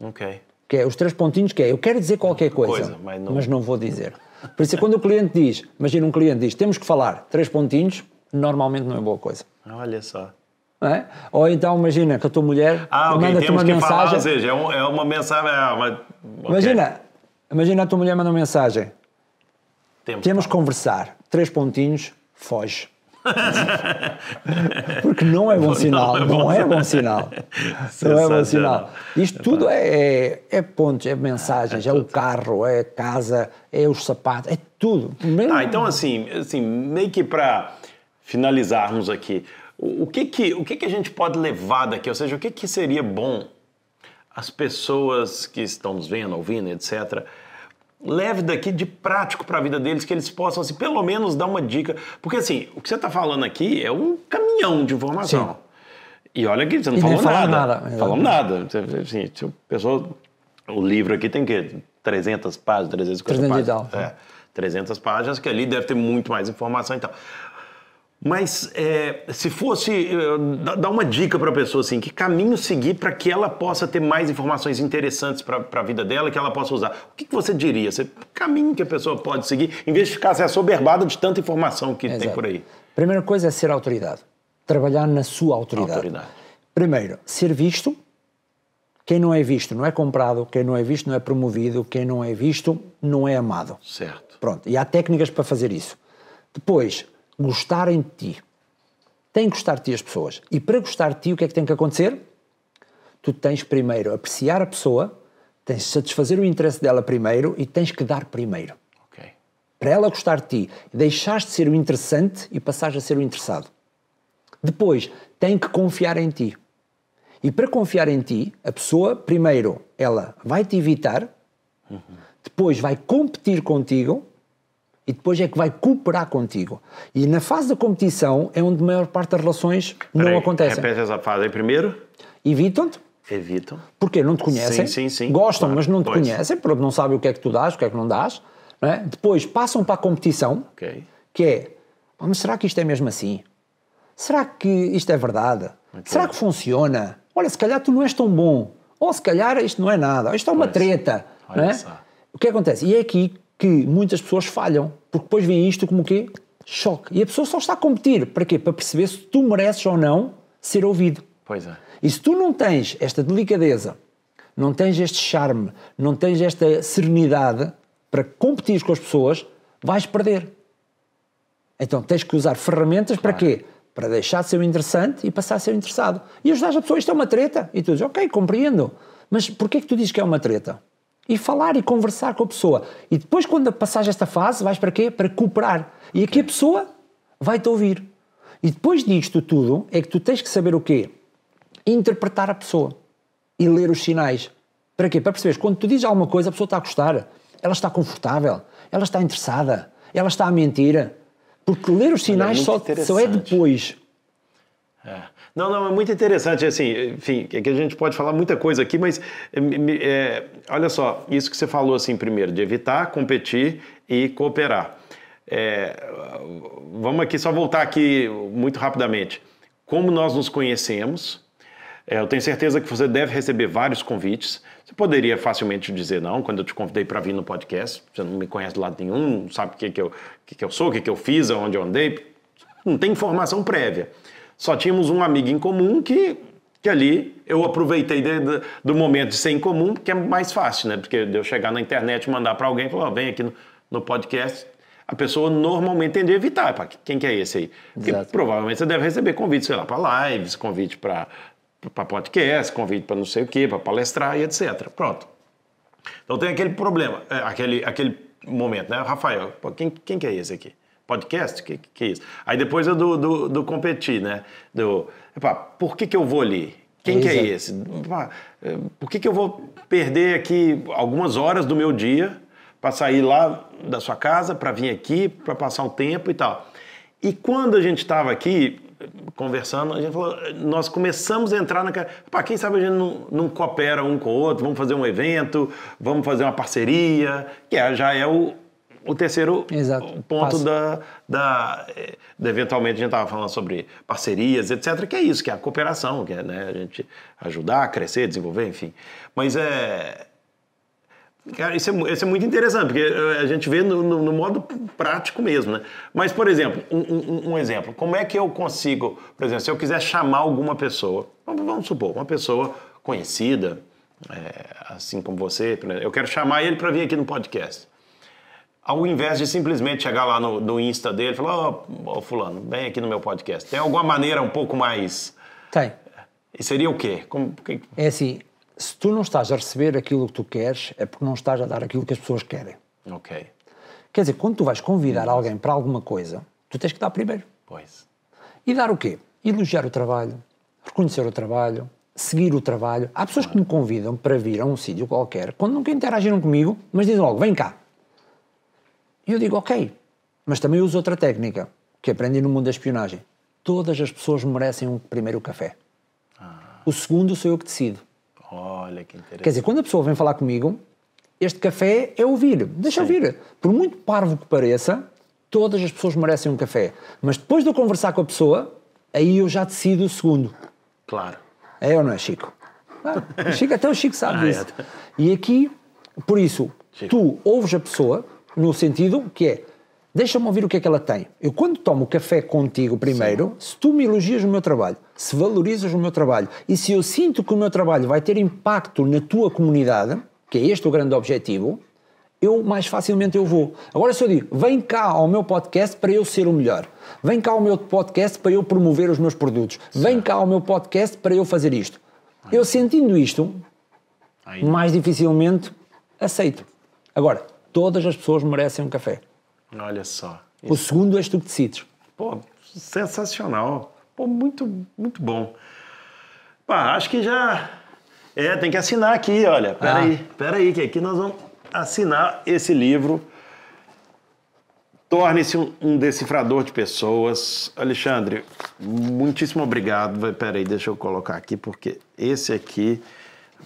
Ok. Que é os três pontinhos, que é eu quero dizer qualquer coisa, coisa mas, não... mas não vou dizer. Por isso, quando o cliente diz, imagina um cliente diz, temos que falar três pontinhos, normalmente não é boa coisa. Olha só. É? Ou então imagina que a tua mulher ah, okay. manda-te uma mensagem. Falar, ou seja, é, um, é uma mensagem. É ah, uma... Okay. Imagina, imagina a tua mulher manda uma mensagem. Temos, Temos que conversar. Três pontinhos, foge. Porque não é bom é é sinal, não, é bom, sinal. Não é bom sinal. Isto tudo é, é, é, pontos, é mensagens, é, é o carro, é a casa, é os sapatos, é tudo. Mesmo... Ah, então assim, assim, meio que para finalizarmos aqui, o que que, o que que a gente pode levar daqui? Ou seja, o que que seria bom as pessoas que estão nos vendo, ouvindo, etc., leve daqui de prático para a vida deles, que eles possam, assim, pelo menos dar uma dica. Porque, assim, o que você está falando aqui é um caminhão de informação. Sim. E olha que você não e falou nada. nada. É. falou nada. Assim, se pessoa, o livro aqui tem que 300 páginas, 350 300 páginas. É, 300 páginas, que ali deve ter muito mais informação e então. tal. Mas é, se fosse, dá uma dica para a pessoa assim, que caminho seguir para que ela possa ter mais informações interessantes para a vida dela, que ela possa usar. O que, que você diria? Você, caminho que a pessoa pode seguir, em vez de ficar assim, assoberbada de tanta informação que Exato. tem por aí. Primeira coisa é ser autoridade. Trabalhar na sua autoridade. autoridade. Primeiro, ser visto. Quem não é visto não é comprado, quem não é visto não é promovido, quem não é visto não é amado. Certo. Pronto. E há técnicas para fazer isso. Depois, gostarem de ti. Tem que gostar de ti as pessoas. E para gostar de ti, o que é que tem que acontecer? Tu tens primeiro apreciar a pessoa, tens de satisfazer o interesse dela primeiro e tens que dar primeiro. Okay. Para ela gostar de ti, deixaste de ser o interessante e passaste a ser o interessado. Depois, tem que confiar em ti. E para confiar em ti, a pessoa, primeiro, ela vai te evitar, uhum. depois vai competir contigo e depois é que vai cooperar contigo. E na fase da competição é onde a maior parte das relações Peraí, não acontecem. Repete essa fase aí primeiro. Evitam-te. Evitam. Porquê? Não te conhecem. Sim, sim, sim. Gostam, claro. mas não te pois. conhecem, porque não sabem o que é que tu dás, o que é que não dás. Não é? Depois passam para a competição, okay. que é, oh, mas será que isto é mesmo assim? Será que isto é verdade? Okay. Será que funciona? Olha, se calhar tu não és tão bom. Ou se calhar isto não é nada. Isto é uma pois. treta. Olha não é? Só. O que acontece? E é aqui que muitas pessoas falham, porque depois vem isto como o quê? Choque. E a pessoa só está a competir. Para quê? Para perceber se tu mereces ou não ser ouvido. Pois é. E se tu não tens esta delicadeza, não tens este charme, não tens esta serenidade para competir com as pessoas, vais perder. Então tens que usar ferramentas claro. para quê? Para deixar de ser interessante e passar a ser interessado. E ajudar a pessoa, isto é uma treta. E tu dizes, ok, compreendo. Mas porquê é que tu dizes que é uma treta? e falar e conversar com a pessoa. E depois, quando passares esta fase, vais para quê? Para cooperar. E aqui a pessoa vai-te ouvir. E depois disto tudo, é que tu tens que saber o quê? Interpretar a pessoa e ler os sinais. Para quê? Para perceberes, quando tu dizes alguma coisa, a pessoa está a gostar, ela está confortável, ela está interessada, ela está a mentir. Porque ler os é sinais é só, só, é depois. É. Não, não, é muito interessante, assim, enfim, é que a gente pode falar muita coisa aqui, mas é, olha só, isso que você falou, assim, primeiro, de evitar, competir e cooperar. É, vamos aqui, só voltar aqui muito rapidamente. Como nós nos conhecemos, eu tenho certeza que você deve receber vários convites. Você poderia facilmente dizer não quando eu te convidei para vir no podcast. Você não me conhece de lado nenhum, não sabe o que, que, eu, que, que eu sou, o que, que eu fiz, aonde eu andei. Não tem informação prévia. Só tínhamos um amigo em comum que, que ali eu aproveitei de, de, do momento de ser em comum, porque é mais fácil, né? Porque de eu chegar na internet, mandar para alguém e falar, oh, vem aqui no, no podcast, a pessoa normalmente tende a evitar. quem que é esse aí? Porque Exato. provavelmente você deve receber convite, sei lá, para lives, convite para podcast, convite para não sei o quê, para palestrar e etc. Pronto. Então tem aquele problema, é, aquele, aquele momento, né? Rafael, pô, quem, quem que é esse aqui? Podcast? Que, que, que é isso? Aí depois eu do, do, do competir, né? Do, epá, por que, que eu vou ali? Quem que é esse? É, por que, que eu vou perder aqui algumas horas do meu dia para sair lá da sua casa, para vir aqui, para passar um tempo e tal? E quando a gente estava aqui conversando, a gente falou, nós começamos a entrar na quem sabe a gente não, não, coopera um com o outro, vamos fazer um evento, vamos fazer uma parceria, que é, já é o, o terceiro Exato. ponto da, da, da, eh, Eventualmente a gente estava falando sobre parcerias, etc., que é isso, que é a cooperação, que é né, a gente ajudar a crescer, desenvolver, enfim. Mas é. Cara, isso é, isso é muito interessante, porque eh, a gente vê no, no, no modo prático mesmo, né? Mas, por exemplo, um, um, um, exemplo, como é que eu consigo, por exemplo, se eu quiser chamar alguma pessoa, vamos supor, uma pessoa conhecida, é, assim como você, eu quero chamar ele para vir aqui no podcast ao invés de simplesmente chegar lá no, no Insta dele e falar, ô oh, fulano, vem aqui no meu podcast. Tem alguma maneira um pouco mais... Tem. E seria o quê? Como, é que... É assim, se tu não estás a receber aquilo que tu queres, é porque não estás a dar aquilo que as pessoas querem. Ok. Quer dizer, quando tu vais convidar uhum. alguém para alguma coisa, tu tens que dar primeiro. Pois. E dar o quê? Elogiar o trabalho, reconhecer o trabalho, seguir o trabalho. Há pessoas que me convidam para vir a um sítio qualquer, quando nunca interagiram comigo, mas dizem logo, vem cá, e eu digo, ok, mas também uso outra técnica que aprendi no mundo da espionagem. Todas as pessoas merecem um primeiro café. Ah. O segundo sou eu que decido. Olha que interessante. Quer dizer, quando a pessoa vem falar comigo, este café é ouvir. Deixa Sim. ouvir. Por muito parvo que pareça, todas as pessoas merecem um café. Mas depois de eu conversar com a pessoa, aí eu já decido o segundo. Claro. É ou não é, Chico? Ah, Chico até o Chico sabe ah, é. disso. E aqui, por isso, Chico. tu ouves a pessoa, no sentido que é, deixa-me ouvir o que é que ela tem. Eu quando tomo café contigo primeiro, Sim. se tu me elogias o meu trabalho, se valorizas o meu trabalho e se eu sinto que o meu trabalho vai ter impacto na tua comunidade, que é este o grande objetivo, eu mais facilmente eu vou. Agora se eu digo, vem cá ao meu podcast para eu ser o melhor, vem cá ao meu podcast para eu promover os meus produtos, vem cá ao meu podcast para eu fazer isto. Eu sentindo isto, mais dificilmente aceito. Agora, todas as pessoas merecem um café. Olha só. O segundo é tu que decides. Pô, sensacional. Pô, muito, muito bom. Pá, acho que já. É, tem que assinar aqui, olha. Peraí, ah. peraí, que aqui nós vamos assinar esse livro. Torne-se um, um, decifrador de pessoas. Alexandre, muitíssimo obrigado. peraí, deixa eu colocar aqui, porque esse aqui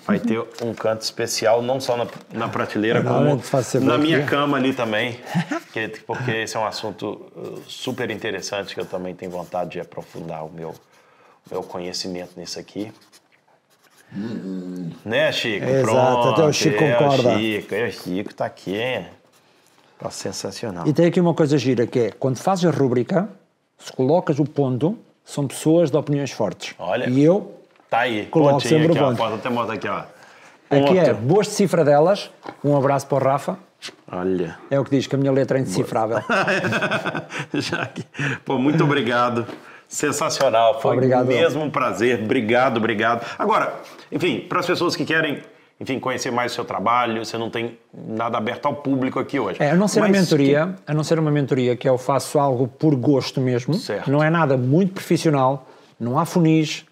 vai ter um canto especial, não só na, na prateleira, como na minha cama ali também. Que, porque esse é um assunto uh, super interessante que eu também tenho vontade de aprofundar o meu, meu conhecimento nisso aqui. Hum. Né, Chico? Exato, Pronto. Exato, o Chico é, concorda. O Chico, é, o Chico tá aqui. Tá sensacional. E tem aqui uma coisa gira, que é, quando fazes a rubrica, se colocas o ponto, são pessoas de opiniões fortes. Olha. E eu Está aí, coloco sempre aqui, o ponto. Ó, pode até mostrar aqui, ó. Aqui é boas de cifra delas. Um abraço para o Rafa. Olha. É o que diz que a minha letra é indecifrável. Já que... Pô, muito obrigado. Sensacional. Foi obrigado. mesmo um prazer. Obrigado, obrigado. Agora, enfim, para as pessoas que querem enfim, conhecer mais o seu trabalho, você não tem nada aberto ao público aqui hoje. É, a não ser Mas uma mentoria, que... a não ser uma mentoria que eu faço algo por gosto mesmo, certo. não é nada muito profissional, não há funis,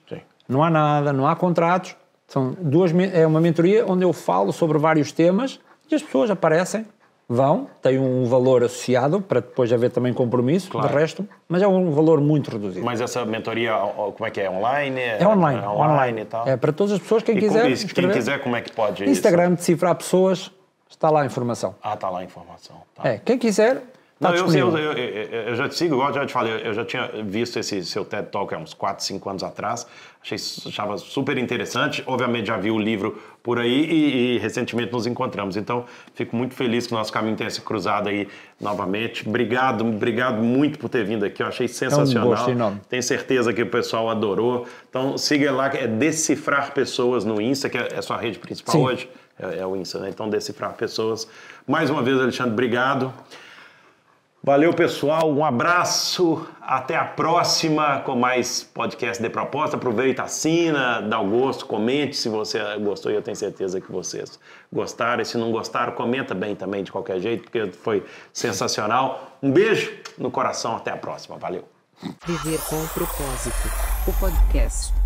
não há nada, não há contratos. São duas, é uma mentoria onde eu falo sobre vários temas e as pessoas aparecem, vão, têm um valor associado para depois haver também compromisso, claro. de resto, mas é um valor muito reduzido. Mas essa mentoria, como é que é? Online? É, online, é online, online, e tal. É para todas as pessoas, quem e quiser. Isso, quem quiser, como é que pode? Instagram, decifrar pessoas, está lá a informação. Ah, está lá a informação. Tá. É, quem quiser, Tá não, eu, eu, eu, eu, já te sigo, igual eu já te falei, eu já tinha visto esse seu TED Talk há uns 4, 5 anos atrás, achei, achava super interessante, obviamente já vi o livro por aí e, e recentemente nos encontramos, então fico muito feliz que o nosso caminho tenha se cruzado aí novamente, obrigado, obrigado muito por ter vindo aqui, eu achei sensacional, é um gosto enorme. tenho certeza que o pessoal adorou, então siga lá, é Decifrar Pessoas no Insta, que é a é sua rede principal Sim. hoje, é, é o Insta, né? então Decifrar Pessoas, mais uma vez Alexandre, obrigado. Valeu, pessoal. Um abraço. Até a próxima com mais podcast de proposta. Aproveita, assina, dá o gosto, comente se você gostou. E eu tenho certeza que vocês gostaram. E se não gostaram, comenta bem também de qualquer jeito, porque foi sensacional. Um beijo no coração. Até a próxima. Valeu. Viver com propósito. O podcast.